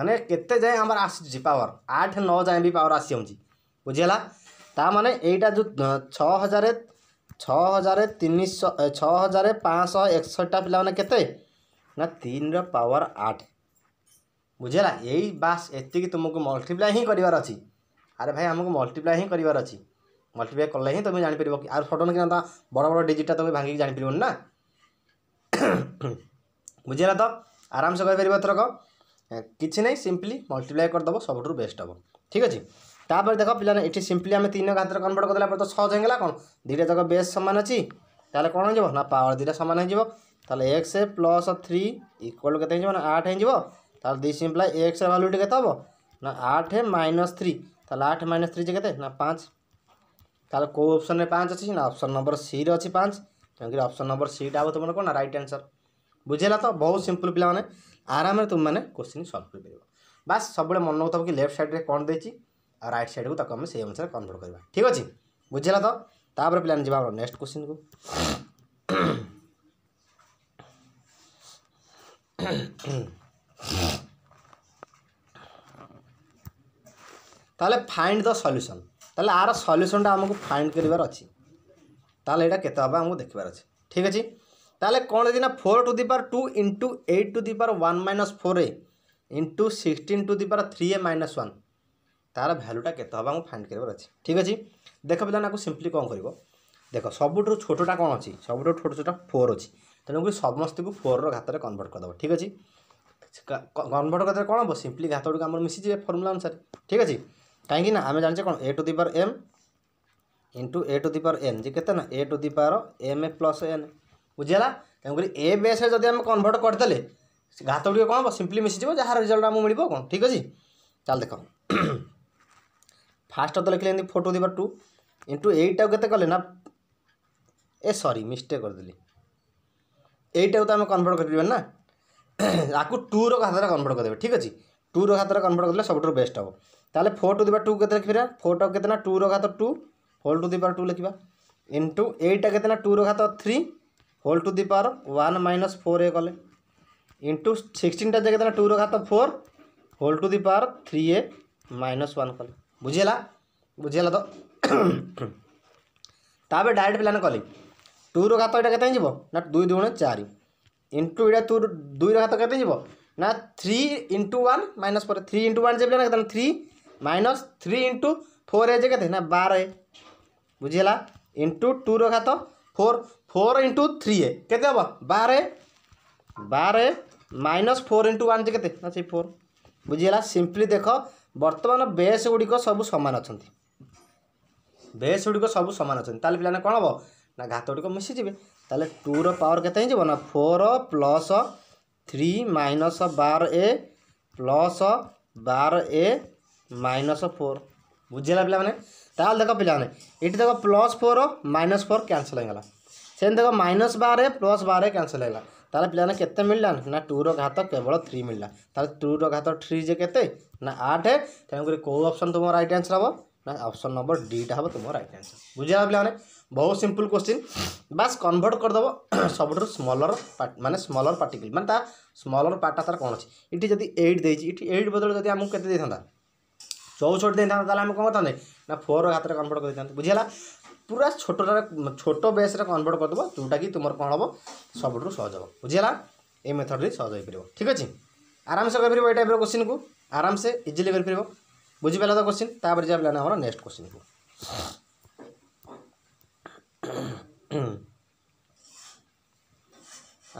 ମାନେ କେତେ ଯାଏଁ ଆମର ଆସୁଛି ପାୱାର ଆଠ ନଅ ଯାଏଁ ବି ପାୱାର ଆସିଯାଉଛି ବୁଝିହେଲା ତା ମାନେ ଏଇଟା ଯେଉଁ ଛଅ ହଜାର ଛଅ ହଜାର ତିନିଶହ ଛଅ ହଜାର ପାଞ୍ଚଶହ ଏକଷଠିଟା ପିଲାମାନେ କେତେ ନା ତିନିର ପାୱାର ଆଠ ବୁଝିହେଲା ଏଇ ବାସ୍ ଏତିକି ତୁମକୁ ମଲ୍ଟିପ୍ଲାଏ ହିଁ କରିବାର ଅଛି আরে ভাই আমাকে মল্টিপ্লাই ହିଁ କରିବାର ଅଛି ମଲ୍ଟିପ୍ଲାଏ କଲେ ହିଁ ତୁମେ ଜାଣିପାରିବ କି ଆଉ ସଡ଼ନ୍ କିନା ତା ବଡ଼ ବଡ଼ ଡିଜିଟ୍ଟା ତୁମେ ଭାଙ୍ଗିକି ଜାଣିପାରିବନି ନା ବୁଝିହେଲା ତ ଆରାମସେ କହିପାରିବ ଏଥରକ କିଛି ନାହିଁ ସିମ୍ପଲି ମଲ୍ଟିପ୍ଲାଏ କରିଦେବ ସବୁଠାରୁ ବେଷ୍ଟ ହେବ ଠିକ୍ ଅଛି ତାପରେ ଦେଖ ପିଲାମାନେ ଏଠି ସିମ୍ପଲି ଆମେ ତିନି ହାତରେ କନଭର୍ଟ କରିଦେଲା ପରେ ତ ସହଜ ହେଇଗଲା କ'ଣ ଦୁଇଟା ଯାକ ବେସ୍ ସମାନ ଅଛି ତାହେଲେ କ'ଣ ହେଇଯିବ ନା ପାୱାର ଦୁଇଟା ସମାନ ହେଇଯିବ ତାହେଲେ ଏକ୍ସ ପ୍ଲସ୍ ଥ୍ରୀ ଇକ୍ୱାଲ୍ କେତେ ହେଇଯିବ ନା ଆଠ ହେଇଯିବ ତାହେଲେ ଦୁଇ ସିମ୍ପ୍ଲାଏ ଏକ୍ସ ଭାଲ୍ୟୁଟି କେତେ ହେବ ନା ଆଠ ମାଇନସ୍ ଥ୍ରୀ তাহলে আট মাইনাস থ্রি জায়গাতে না পাঁচ তাহলে কেউ অপশনে পাঁচ অছি না অপশন নম্বর সিরে অছি পাঁচ তেমনি অপশন নম্বর সিটা হব তোমার কোণ রাইট আনসর বুঝেলা তো বহু সিম্পল পিলা মানে আরামে তুমি মানে কোশ্চিন সলভ করে বাস সবুলে মনে রাখব কি লেফট সাইডে কোণ দিয়েছি আর রাইট সাইডকে তাকে আমি সেই অনুসারে কনভর্ট করা ঠিক আছে বুঝেলা তো তাপরে পিলা যা আমার নেক্সট কোশ্চিন কু Mm-hmm. তাহলে ফাইন্ড দ সଲ୍ୟୁସନ୍ তাহলে ଆର ସଲ୍ୟୁସନ୍ଟା ଆମକୁ ଫାଇଣ୍ଡ କରିବାର ଅଛି ତାହେଲେ ଏଇଟା କେତେ ହେବ ଆମକୁ ଦେଖିବାର ଅଛି ଠିକ୍ ଅଛି ତାହେଲେ କ'ଣ ହେଇଛି ନା four to the power two into eight to the power one minus four a into sixteen to the power three A minus one ତା'ର ଭ୍ୟାଲୁଟା କେତେ ହେବ ଆମକୁ ଫାଇଣ୍ଡ କରିବାର ଅଛି ଠିକ୍ ଅଛି ଦେଖ ପିଲାମାନେ ଆକୁ ସିମ୍ପଲି କ'ଣ କରିବ ଦେଖ ସବୁଠାରୁ ଛୋଟଟା କ'ଣ ଅଛି ସବୁଠାରୁ ଛୋଟ ଛୋଟ ଫୋର୍ ଅଛି ତେଣୁକରି ସମସ୍ତଙ୍କୁ ଫୋର୍ର ଘାତରେ କନଭର୍ଟ କରିଦେବ ଠିକ୍ ଅଛି କନଭର୍ଟ କରିଦେଲେ କ'ଣ ହେବ ସିମ୍ପଲି ଘାତ ଗୁଡ଼ିକ ଆମର ମିଶିଯିବେ ଫର୍ମୁଲା ଅନୁସାରେ ଠିକ୍ ଅଛି କାହିଁକି ନା ଆମେ ଜାଣିଛେ କ'ଣ a to the power M into A to the power n ଯେ କେତେ ନା ଏ to the power m a plus n ବୁଝିଗଲା ତେଣୁକରି ଏ ବେସ୍ରେ ଯଦି ଆମେ କନଭର୍ଟ କରିଦେଲେ ଘାତ ଗୁଡ଼ିକ କ'ଣ ହେବ ସିମ୍ପଲି ମିଶିଯିବ ଯାହାର ରେଜଲ୍ଟ ଆମକୁ ମିଳିବ କ'ଣ ଠିକ୍ ଅଛି ଚାଲ ଦେଖ ଫାଷ୍ଟ ତ ଲେଖିଲେ ଏମିତି ଫୋଟୋ ଦିବାର ଟୁ ଇଣ୍ଟୁ ଏଇଟାକୁ କେତେ କଲେ ନା ଏ ସରି ମିଷ୍ଟେକ୍ କରିଦେଲି ଏଇଟାକୁ ତ ଆମେ କନଭର୍ଟ କରିପାରିବାନି ନା ଆକୁ ଟୁର ଘାତରେ କନଭର୍ଟ କରିଦେବେ ଠିକ୍ ଅଛି टू रो कनभर्ट कन्वर्ट सब बेस्ट हम तेल फोर टू दिवा टू के लिखे फोर टाक के टू रो घात two four to the power two लिखा इंटु एटा के टू रो three whole to the power one minus four a कले इंटू सिक्सटीनटा जे कितना टू रो four whole to the power three a minus one कले बुझेगा बुझेगा तो तापर डायरेक्ट प्लान कले टू रो ये यहाँ ना दुई दुण चार इंटू यहाँ दुई रो घात ना थ्री इंटु वन माइनस पर थ्री इंटु वन जब लेना three minus three into four एजे के ना ए बुझीला इंटु टू रखात four four into three a के हम बारह बारह माइनस फोर इंटू वन जे के फोर बुझीला सिंपली देख बर्तमान बेस गुड़िक सब सामान अच्छा बेस गुड़िक सब सामान अच्छा ताल पे कौन हम ना घात गुड़िक मिसीजे ताल टूर पावर के फोर प्लस थ्री माइनस बार ए प्लस बार ए माइनस फोर बुझेगा पे ताल देख पे ये देख plus four minus four cancel होगा से देख माइनस बार ए प्लस बार ए क्यासल होगा ताल पे के ना टूर घात केवल थ्री मिलला ताल टूर घात थ्री जे के आठ तेणुक कौ अप्सन तुम रईट आन्सर हम ନା ଅପସନ୍ ନମ୍ବର ଡିଟା ହେବ ତୁମ ରାଇଟ୍ ଆନ୍ସର୍ ବୁଝିବା ପିଲାମାନେ ବହୁତ ସିମ୍ପଲ୍ କୋଶ୍ଚିନ୍ ବାସ୍ କନଭର୍ଟ କରିଦେବ ସବୁଠାରୁ ସ୍ମଲର୍ ମାନେ ସ୍ମଲର୍ ପାର୍ଟିକଲ୍ ମାନେ ତା ସ୍ମଲର୍ ପାର୍ଟଟା ତା'ର କ'ଣ ଅଛି ଏଠି ଯଦି ଏଇଟ୍ ଦେଇଛି ଏଠି ଏଇଟ୍ ବଦଳରେ ଯଦି ଆମକୁ କେତେ ଦେଇଥାନ୍ତା ଚଉଷଠି ଦେଇଥାନ୍ତା ତାହେଲେ ଆମେ କ'ଣ କରିଥାନ୍ତେ ନା ଫୋର୍ ହାତରେ କନଭର୍ଟ କରିଥାନ୍ତେ ବୁଝିହେଲା ପୁରା ଛୋଟଟାରେ ଛୋଟ ବେସ୍ରେ କନଭର୍ଟ କରିଦେବ ଯେଉଁଟାକି ତୁମର କ'ଣ ହେବ ସବୁଠାରୁ ସହଜ ହେବ ବୁଝିହେଲା এই মেথডରେ ସହଜ ହୋଇପାରିବ ଠିକ୍ ଅଛି ଆରାମସେ କରିପାରିବ ଏଇ ଟାଇପ୍ର କୋଶ୍ଚିନ୍କୁ ଆରାମସେ ଇଜିଲି କରିପାରିବ ବୁଝିପାରିଲା ତ କୋଶ୍ଚିନ୍ ତାପରେ ଯାହା ପିଲାମାନେ ଆମର ନେକ୍ସଟ କୋଶ୍ଚିନ୍କୁ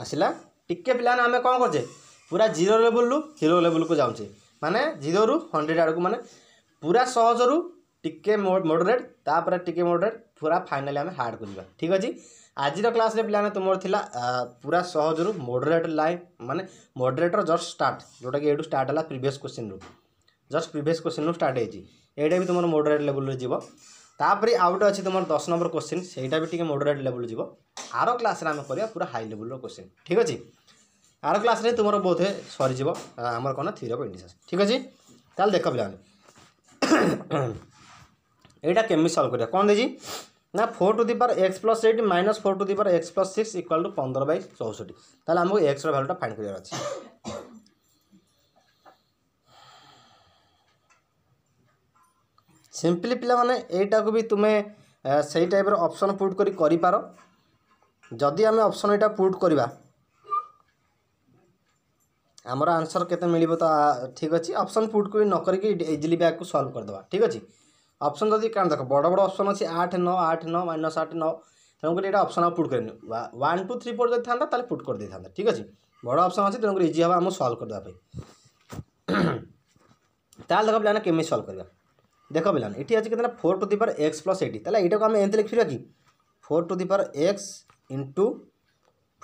ଆସିଲା ଟିକେ ପିଲାମାନେ ଆମେ କ'ଣ କରୁଛେ ପୁରା ଜିରୋ ଲେବୁଲରୁ ହିରୋ ଲେବୁଲକୁ ଯାଉଛେ ମାନେ ଜିରୋରୁ ହଣ୍ଡ୍ରେଡ଼ ଆଡ଼କୁ ମାନେ ପୁରା ସହଜରୁ ଟିକେ ମଡ଼ରେଟ୍ ତାପରେ ଟିକେ ମଡ଼ରେଟ୍ ପୁରା ଫାଇନାଲି ଆମେ ହାର୍ଡ଼କୁ ଯିବା ଠିକ୍ ଅଛି ଆଜିର କ୍ଲାସ୍ରେ ପିଲାମାନେ ତୁମର ଥିଲା ପୁରା ସହଜରୁ ମଡ଼ରେଟ୍ ଲାଇନ୍ ମାନେ ମଡ଼ରେଟ୍ର ଜଷ୍ଟ ଷ୍ଟାର୍ଟ ଯେଉଁଟାକି ଏଇଠୁ ଷ୍ଟାର୍ଟ ହେଲା ପ୍ରିଭିୟସ୍ କୋଶ୍ଚିନ୍ରୁ ଜଷ୍ଟ ପ୍ରିଭିୟସ୍ କ୍ୱେଶ୍ଚିନ୍ରୁ ଷ୍ଟାର୍ଟ ହେଇଛି ଏଇଟା ବି ତୁମର ମଡ଼ରେଟ୍ ଲେବୁଲ୍ରେ ଯିବ ତାପରେ ଆଉ ଗୋଟେ ଅଛି ତୁମର ଦଶ ନମ୍ବର କ୍ୱେଶ୍ଚିନ୍ ସେଇଟା ବି ଟିକେ ମଡ଼ରେଟ୍ ଲେବୁଲ୍ ଯିବ ଆର କ୍ଲାସ୍ରେ ଆମେ କରିବା ପୁରା ହାଇ ଲେବୁଲ୍ର କ୍ୱେଶ୍ଚିନ୍ ଠିକ୍ ଅଛି ଆର କ୍ଲାସ୍ରେ ତୁମର ବୋଧେ ସରିଯିବ ଆମର କ'ଣ ଥିଓରି ଅଫ୍ ଇଣ୍ଡିସାସ୍ ଠିକ୍ ଅଛି ତାହେଲେ ଦେଖ ପିଲାମାନେ ଏଇଟା କେମିତି ସଲ୍ଭ କରିବା କ'ଣ ଦେଇଛି ନା four to the power x plus eight minus four to the power x plus six equal to ପନ୍ଦର ବାଇ ଚଉଷଠି ତାହେଲେ ଆମକୁ ଏକ୍ସର ଭ୍ୟାଲୁଟା ଫାଇଣ୍ଡ କରିବାର ଅଛି ସିମ୍ପଲି ପିଲାମାନେ ଏଇଟାକୁ ବି ତୁମେ ସେଇ ଟାଇପ୍ର ଅପସନ୍ ପୁଟ୍ କରି କରିପାର ଯଦି ଆମେ ଅପସନ୍ ଏଇଟା ପୁଟ୍ କରିବା ଆମର ଆନ୍ସର୍ କେତେ ମିଳିବ ତ ଠିକ୍ ଅଛି ଅପସନ୍ ପୁଟ୍କୁ ବି ନ କରିକି ଇଜିଲି ବି ଆକୁ ସଲ୍ଭ କରିଦେବା ଠିକ୍ ଅଛି ଅପସନ୍ ଯଦି କାରଣ ଦେଖ ବଡ଼ ବଡ଼ ଅପସନ୍ ଅଛି ଆଠ ନଅ ଆଠ ନଅ ମାଇନସ୍ ଆଠ ନଅ ତେଣୁକରି ଏଇଟା ଅପସନ୍ ଆଉ ପୁଟ୍ କରିନି ୱାନ୍ ଟୁ ଥ୍ରୀ ଫୋର୍ ଯଦି ଥାନ୍ତା ତାହେଲେ ପୁଟ୍ କରିଦେଇଥାନ୍ତା ଠିକ୍ ଅଛି ବଡ଼ ଅପସନ୍ ଅଛି ତେଣୁକରି ଇଜି ହେବ ଆମକୁ ସଲ୍ଭ କରିଦେବା ପାଇଁ ତାହେଲେ ଦେଖ ପିଲାମାନେ କେମିତି ସଲ୍ଭ କରିବା দেখ পিলা এটি আছে কেতনা four to the power x plus এইটি তাহলে এইটাকে আমি এমতি লিখিবা কি four to the power x into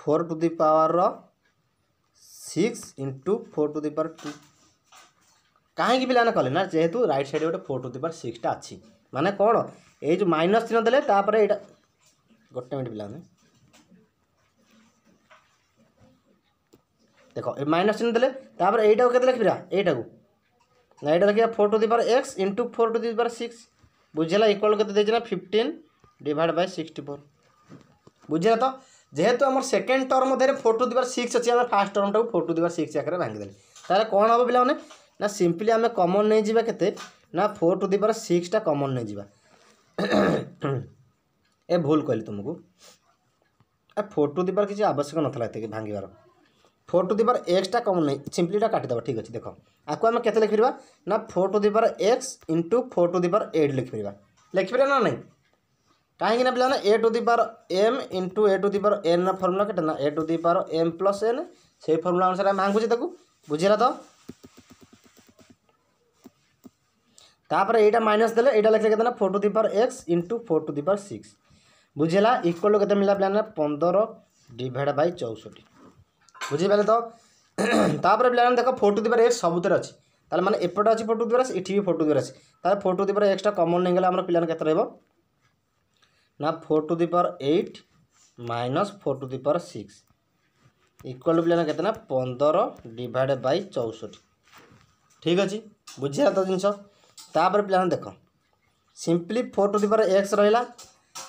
four to the power six into four to the power two କାହିଁକି ପିଲାମାନେ କଲେ ନା ଯେହେତୁ ରାଇଟ୍ ସାଇଡ଼୍ ଗୋଟେ ଫୋର୍ ଟୁ ଦି ପାୱାର ସିକ୍ସଟା ଅଛି ମାନେ କ'ଣ ଏଇ ଯେଉଁ ମାଇନସ୍ ଚିହ୍ନ ଦେଲେ ତାପରେ ଏଇଟା ଗୋଟେ ମିନିଟ୍ ପିଲାମାନେ ଦେଖ ଏ ମାଇନସ୍ ଚିହ୍ନ ଦେଲେ ତାପରେ ଏଇଟାକୁ କେତେ ଲେଖିବା ଏଇଟାକୁ ना ये देखिए four to the power x into four to the power six बुझेगा इक्वाल के fifteen divide by sixty four বুঝলে তো যেহেতু আমার সেকেন্ড টর্ম মধ্যে ফোর টু দিবার সিক্স অছি আমি ফার্স্ট টর্মটাকে ফোর টু দিবার সিক্স আকারে ভাঙিদেলে তাহলে কম হব পিলা মানে না সিম্পলি আমি কমন নিয়ে যা কেতে না ফোর টু দিবার সিক্সটা কমন নিয়ে যা এ ভুল কহিলি তুমকু ফোর টু দিবার কিছু আবশ্যক নথিলা এতে ভাঙিবার ফোর টু দি পাওয়ার এক্সটা কমন নেই সিম্পলিটা কাটিদেবা ঠিক আছে দেখ আকু আমি কেতে লিখিপার না four to the power x into four to the power eight লিখিপার লিখিপার না নাই কাহিঁকি না পিলানে a to the power m into a to the power n formula কেটে না এ to the power m plus n সেই ফর্মুলা অনুসারে আমি ভাঙ্গুছি তাকে বুঝিলা তো তাপরে এইটা মাইনাস দেলে এইটা লেখলে কেতে না four to the power x into four to the power six বুঝিলা ইকুয়াল কেতে মিলা পিলানে পনেরো ডিভাইড বাই চৌষট্টি ବୁଝିପାରିଲେ ତ ତାପରେ ପିଲାମାନେ ଦେଖ ଫୋର୍ ଟୁ ଦିବାର ଏକ୍ସ ସବୁଥିରେ ଅଛି ତାହେଲେ ମାନେ ଏପଟେ ଅଛି ଫୋର୍ ଟୁ ଦିବାର ଏକ୍ସ ଏଠି ବି ଫୋର୍ ଟୁ ଦିବାର ଅଛି ତାହେଲେ ଫୋର୍ ଟୁ ଦିବାର ଏକ୍ସଟା କମନ୍ ନେଇଗଲେ ଆମର ପିଲାମାନେ କେତେ ରହିବ ନା four to the power eight minus four to the power six equal to ପିଲାମାନେ କେତେ ନା ପନ୍ଦର ଡିଭାଇଡ଼େଡ଼ ବାଇ ଚଉଷଠି ଠିକ୍ ଅଛି ବୁଝିଲା ତ ଜିନିଷ ତାପରେ ପିଲାମାନେ ଦେଖ simply four to the power x ରହିଲା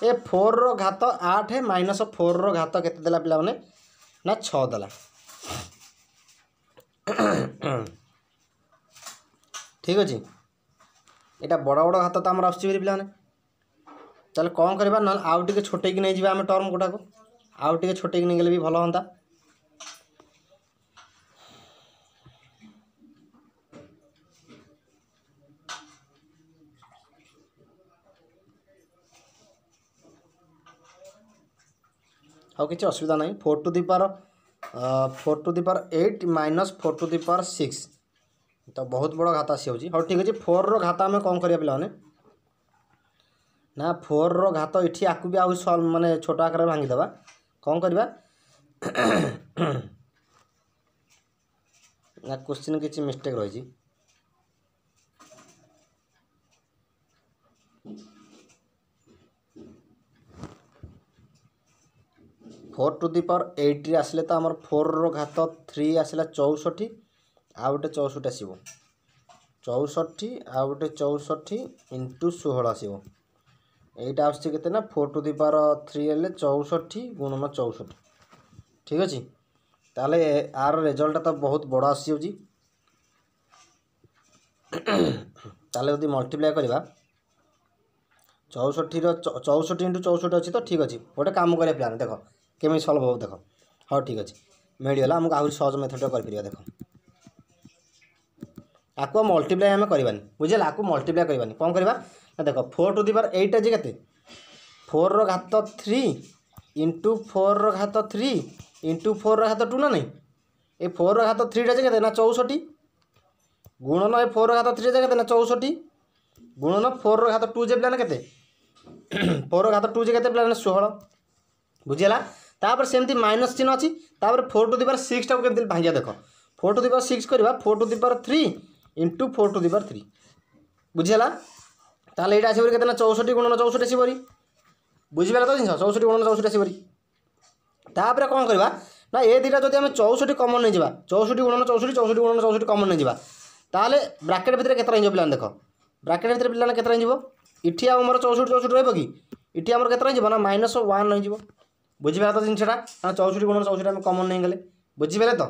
ଏ ଫୋର୍ର ଘାତ ଆଠ ମାଇନସ୍ ଫୋର୍ର ଘାତ କେତେ ଦେଲା ପିଲାମାନେ না ছদলা ঠিক ଅଛି ଏଇଟା ବଡ଼ ବଡ଼ ହାତ ତ ଆମର ଆସୁଛି ଭାରି ପିଲାମାନେ ତାହେଲେ କ'ଣ କରିବା ନହେଲେ ଆଉ ଟିକେ ଛୋଟେଇକି ନେଇଯିବା ଆମେ ଟର୍ମ ଗୋଟାକୁ ଆଉ ଟିକେ ଛୋଟେଇକି ନେଇଗଲେ ବି ଭଲ ହୁଅନ୍ତା आ कि असुविधा ना four to the power four to the power eight minus four to the power six तो बहुत बड़ा घात आसी हूँ हाँ ठीक अच्छे फोर रात आम कौन करा पे ना फोर रात ये आपको भी आज सल्व मानने छोट आकार भांगीदे कौन करवा क्वेश्चन किसी मिस्टेक रही ফোর টু দি ପାୱାର ଏଇଟ୍ରେ ଆସିଲେ ତ ଆମର ଫୋର୍ର ଘାତ ଥ୍ରୀ ଆସିଲା ଚଉଷଠି ଆଉ ଗୋଟେ ଚଉଷଠି ଆସିବ ଚଉଷଠି ଆଉ ଗୋଟେ ଚଉଷଠି ଇଣ୍ଟୁ ଷୋହଳ ଆସିବ ଏଇଟା ଆସୁଛି କେତେ ନା four to the power three ହେଲେ ଚଉଷଠି ଗୁଣନ ଚଉଷଠି ଠିକ୍ ଅଛି ତାହେଲେ ଆର ରେଜଲ୍ଟଟା ତ ବହୁତ ବଡ଼ ଆସିଯାଉଛି ତାହେଲେ ଯଦି ମଲ୍ଟିପ୍ଲାଏ କରିବା ଚଉଷଠିର ଚଉଷଠି ଇଣ୍ଟୁ ଚଉଷଠି ଅଛି ତ ଠିକ୍ ଅଛି ଗୋଟେ କାମ କରିବା ପ୍ଲାନ୍ ଦେଖ কেমি সলভ হব দেখ হ্যাঁ ঠিক আছে মিলিগলা আমি আহরি সহজ মেথডে করে দেখ আকু মল্টিপ্লাই আমি করবানি বুঝলা আকু মল্টিপ্লাই করবানি কম করা না দেখ four to the power eight আছে কেতে ফোর ঘাত থ্রি ইন্টু ফোর ঘাত থ্রি ইন্টু ফোর ঘাত টু না নাই এই ফোর ঘাত থ্রিটা আছে কেতে না চৌষট্টি গুণন এই ফোর ঘাত থ্রিটা কেতে না চৌষট্টি গুণন ফোর ঘাত টু যে প্লেন কেতে ফোর ঘাত টু যে কেতে প্লেন ষোহল বুঝিলা তাপরে সেমতি মাইনস চিহ্ন অছি তাপরে ফোর টু দি পাওয়ার সিক্সটাকে কেমতি ভাঙিয়া দেখ four to the power six করা four to the power three into four to the power three বুঝিলা তাহলে এইটা আসবে কেতে না চৌষট্টি গুণন চৌষট্টি আসবরি বুঝিপারা তো জিনিস চৌষট্টি গুণন চৌষট্টি আসবরি তাপরে কম করা না এ দুইটা যদি আমি চৌষট্টি কমন নিয়ে যা চৌষট্টি গুণন চৌষট্টি চৌষট্টি গুণন চৌষট্টি কমন নিয়ে যা তাহলে ব্রাকেট ভিতরে কেতে রইব পিলা দেখ ব্রাকেট ভিতরে পিলা কেতে রইব ইটি আমার চৌষট্টি চৌষট্টি রহব কি ইটি আমার কেতে রইব না মাইনস ওয়ান রইব ବୁଝିପାରିଲ ତ ଜିନିଷଟା କାରଣ ଚଉଷଠି ଗୁଣରୁ ଚଉଷଠି ଆମେ କମନ୍ ନେଇଗଲେ ବୁଝିପାରିଲେ ତ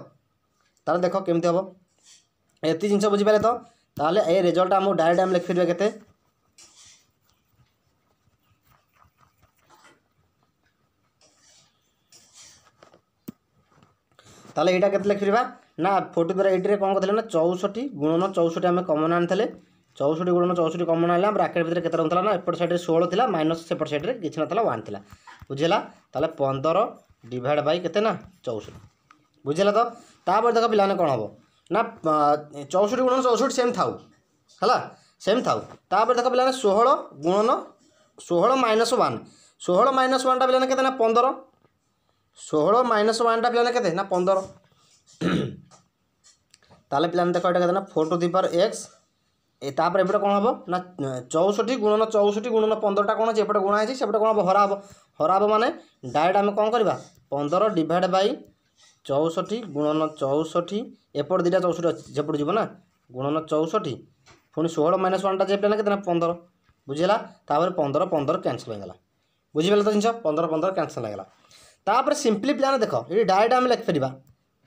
ତାହେଲେ ଦେଖ କେମିତି ହେବ ଏତିକି ଜିନିଷ ବୁଝିପାରିଲେ ତ ତାହେଲେ ଏ ରେଜଲ୍ଟ ଆମକୁ ଡାଇରେକ୍ଟ ଆମେ ଲେଖିପାରିବା କେତେ তাহলে এটা কেতে লিখিবা না ফোর্টি দ্বারা এইটিরে কম করলে না চৌষটি গুণন চৌষটি আমি কমন আনিলে ଚଉଷଠି ଗୁଣନ ଚଉଷଠି କମନ ହେଲା ବ୍ରାକେଟ୍ ଭିତରେ କେତେ ରହୁଥିଲା ନା ଏପଟ ସାଇଡ଼୍ରେ ଷୋହଳ ଥିଲା ମାଇନସ୍ ସେପଟ ସାଇଡ଼୍ରେ କିଛି ନଥିଲା ୱାନ୍ ଥିଲା ବୁଝିଲା ତାହେଲେ ପନ୍ଦର ଡିଭାଇଡ଼ ବାଇ କେତେ ନା ଚଉଷଠି ବୁଝିଲା ତ ତାପରେ ଦେଖ ପିଲାମାନେ କ'ଣ ହେବ ନା ଚଉଷଠି ଗୁଣନ ଚଉଷଠି ସେମ୍ ଥାଉ ହେଲା ସେମ୍ ଥାଉ ତାପରେ ଦେଖ ପିଲାମାନେ ଷୋହଳ ଗୁଣନ ଷୋହଳ ମାଇନସ୍ ୱାନ୍ ଷୋହଳ ମାଇନସ୍ ୱାନ୍ଟା ପିଲାମାନେ କେତେ ନା ପନ୍ଦର ଷୋହଳ ମାଇନସ୍ ୱାନ୍ଟା ପିଲାମାନେ କେତେ ନା ପନ୍ଦର ତାହେଲେ ପିଲାମାନେ ଦେଖ ଏଇଟା କେତେ ନା four to the power x তাপরে এপটে କ'ଣ ହେବ ନା ଚଉଷଠି ଗୁଣନ ଚଉଷଠି ଗୁଣନ ପନ୍ଦରଟା କ'ଣ ଅଛି ଏପଟେ ଗୁଣା ହେଇଛି ସେପଟେ କ'ଣ ହେବ ହରା ହେବ ହରା ହେବ ମାନେ ଡାଇରେକ୍ଟ ଆମେ କ'ଣ କରିବା ପନ୍ଦର ଡିଭାଇଡ଼ ବାଇ ଚଉଷଠି ଗୁଣନ ଚଉଷଠି ଏପଟେ ଦୁଇଟା ଚଉଷଠି ଅଛି ସେପଟେ ଯିବ ନା ଗୁଣନ ଚଉଷଠି ପୁଣି ଷୋହଳ ମାଇନସ୍ ୱାନ୍ଟା ଯେ ପିଲା କେତେ ନା ପନ୍ଦର ବୁଝିହେଲା ତାପରେ ପନ୍ଦର ପନ୍ଦର କ୍ୟାନସଲ୍ ହେଇଗଲା ବୁଝିପାରିଲେ ତ ଜିନିଷ ପନ୍ଦର ପନ୍ଦର କ୍ୟାନସଲ୍ ହେଇଗଲା ତାପରେ ସିମ୍ପଲି ପିଲାମାନେ ଦେଖ ଏଠି ଡାଇରେକ୍ଟ ଆମେ ଲେଖିପାରିବା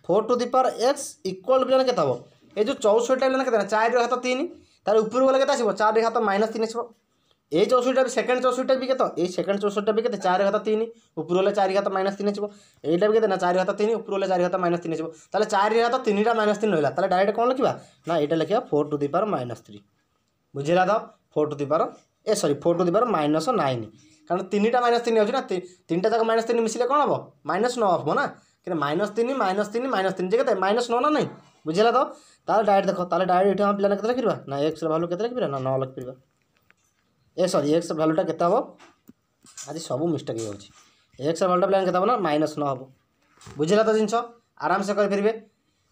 four to the power x equal ପିଲାମାନେ କେତେ ହେବ ଏ ଯେଉଁ ଚଉଷଠିଟା ପିଲାମାନେ କେତେ ନା ଚାରିର ହାତ ତିନି ତାର ଉପରକୁ ଗଲେ କେତେ ଆସିବ ଚାରି ଘାତ ମାଇନସ୍ ତିନି ଆସିବ এই চৌষট্টিটা সেকেন্ড চৌষট্টিটা বি কত এই সেকেন্ড চৌষট্টিটা বি কেতে চারি হাত তিন উপর হলে চারি হাত মাইনাস তিন আসব এইটা বি কেতে না চারি হাত তিন উপর হলে চারি হাত মাইনাস তিন আসব তাহলে চারি হাত তিনটা মাইনাস তিন রহিলা তাহলে ডাইরেক্ট কোণ লিখবা না এইটা লিখবা four to the power minus three বুঝিলা তো ফোর টু দি পাওয়ার এ sorry four to the power minus nine কারণ তিনটা মাইনাস তিন আছে না তিনটা যাক মাইনাস তিন মিশিলে কোণ হব মাইনাস ন হব না কিন্তু মাইনাস তিন মাইনাস তিন মাইনাস তিন যে কেতে মাইনাস ন না নাই ବୁଝିଲା ତ ତାହେଲେ ଡାଇରେକ୍ଟ ଦେଖ ତାହେଲେ ଡାଇରେକ୍ଟ ଏଠି ଆମେ ପିଲାମାନେ କେତେ ରଖିବା ନା ଏକ୍ସର ଭାଲୁ କେତେ ରଖିପାରିବା ନା ନଅ ରଖିପାରିବା ଏ ସରି ଏକ୍ସ ଭାଲୁଟା କେତେ ହେବ ଆଜି ସବୁ ମିଷ୍ଟେକ୍ ହେଇଯାଉଛି ଏକ୍ସ ଭାଲୁଟା ପିଲାମାନେ କେତେ ହେବ ନା ମାଇନସ୍ ନ ହେବ ବୁଝିଲା ତ ଜିନିଷ ଆରାମସେ କରିପାରିବେ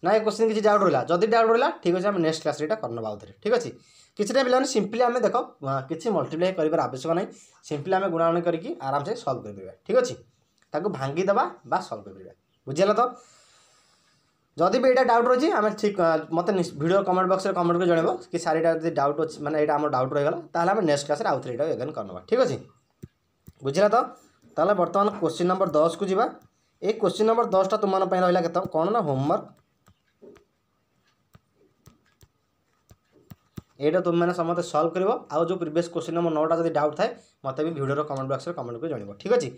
ନା ଏ କୋଶ୍ଚିନ୍ କିଛି ଡାଉଟ୍ ରହିଲା ଯଦି ଡାଉଟ୍ ରହିଲା ଠିକ୍ ଅଛି ଆମେ ନେକ୍ସଟ କ୍ଲାସ୍ରେ ଏଇଟା କରିନେବା ଆଉଥରେ ଠିକ୍ ଅଛି କିଛିଟା ପିଲାମାନେ ସିମ୍ପଲି ଆମେ ଦେଖ କିଛି ମଲ୍ଟିପ୍ଲାଏ କରିବାର ଆବଶ୍ୟକ ନାହିଁ ସିମ୍ପଲି ଆମେ ଗୁଣାଗୁଣି କରିକି ଆରାମସେ ସଲ୍ଭ କରିପାରିବା ଠିକ୍ ଅଛି ତାକୁ ଭାଙ୍ଗିଦେବା ବା ସଲ୍ଭ କରିପାରିବା ବୁଝିଲା ତ ଯଦି ବି ଏଇଟା ଡାଉଟ୍ ରହୁଛି ଆମେ ଠିକ୍ ମୋତେ ଭିଡ଼ିଓ କମେଣ୍ଟ ବକ୍ସରେ କମେଣ୍ଟ କରି ଜଣେଇବ କି ସାର୍ ଏଇଟା ଯଦି ଡାଉଟ୍ ଅଛି ମାନେ ଏଇଟା ଆମର ଡାଉଟ୍ ରହିଗଲା ତାହେଲେ ଆମେ ନେକ୍ସଟ କ୍ଲାସ୍ରେ ଆଉ ଥରେ ଏଇଟା ଏଗେନ୍ କରିନେବା ଠିକ୍ ଅଛି ବୁଝିଲା ତ ତାହେଲେ ବର୍ତ୍ତମାନ କୋଶ୍ଚିନ୍ ନମ୍ବର ଦଶକୁ ଯିବା ଏଇ କୋଶ୍ଚିନ୍ ନମ୍ବର ଦଶଟା ତୁମମାନଙ୍କ ପାଇଁ ରହିଲା କେତେ କ'ଣ ନା ହୋମୱାର୍କ ଏଇଟା ତୁମେମାନେ ସମସ୍ତେ ସଲ୍ଭ କରିବ ଆଉ ଯେଉଁ ପ୍ରିଭିୟସ୍ କୋଶ୍ଚିନ୍ ନମ୍ବର ନଅଟା ଯଦି ଡାଉଟ୍ ଥାଏ ମୋତେ ବି ଭିଡ଼ିଓର କମେଣ୍ଟ ବକ୍ସରେ କମେଣ୍ଟ କରି ଜଣିବ ଠିକ୍ ଅଛି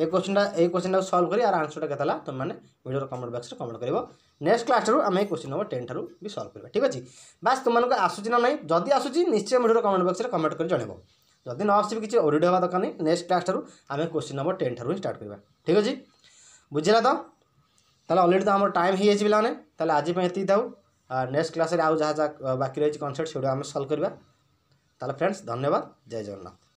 ଏଇ କୋଶ୍ଚିନ୍ଟା ଏଇ କୋଶ୍ଚିନ୍ଟାକୁ ସଲ୍ଭ କରି ଆର ଆନ୍ସରଟା କେତେ ହେଲା ତୁମେମାନେ ଭିଡ଼ିଓର କମେଣ୍ଟ ବକ୍ସରେ କମେଣ୍ଟ କରିବ नेक्स्ट क्लास ठूँ आम क्वेश्चन नंबर टेन ठू भी सल्व करवा ठीक अच्छे बास तुमको आसूसी ना नहीं जदि आसूसी निश्चय मीडियो कमेंट बक्स में कमेंट कर जनव जदि न आस किसी ओरिड होगा दरकार नहीं नेक्स्ट क्लास ठू आम क्वेश्चन नंबर टेन ठू ही स्टार्ट करवा ठीक अच्छे बुझेगा तो तेल अलरेडी तो आम टाइम हो पाने आज ये था नेक्स्ट क्लास आज जहाँ जहाँ बाकी रही कनसेप्ट से आम सल्व करवा फ्रेंड्स धन्यवाद जय जगन्नाथ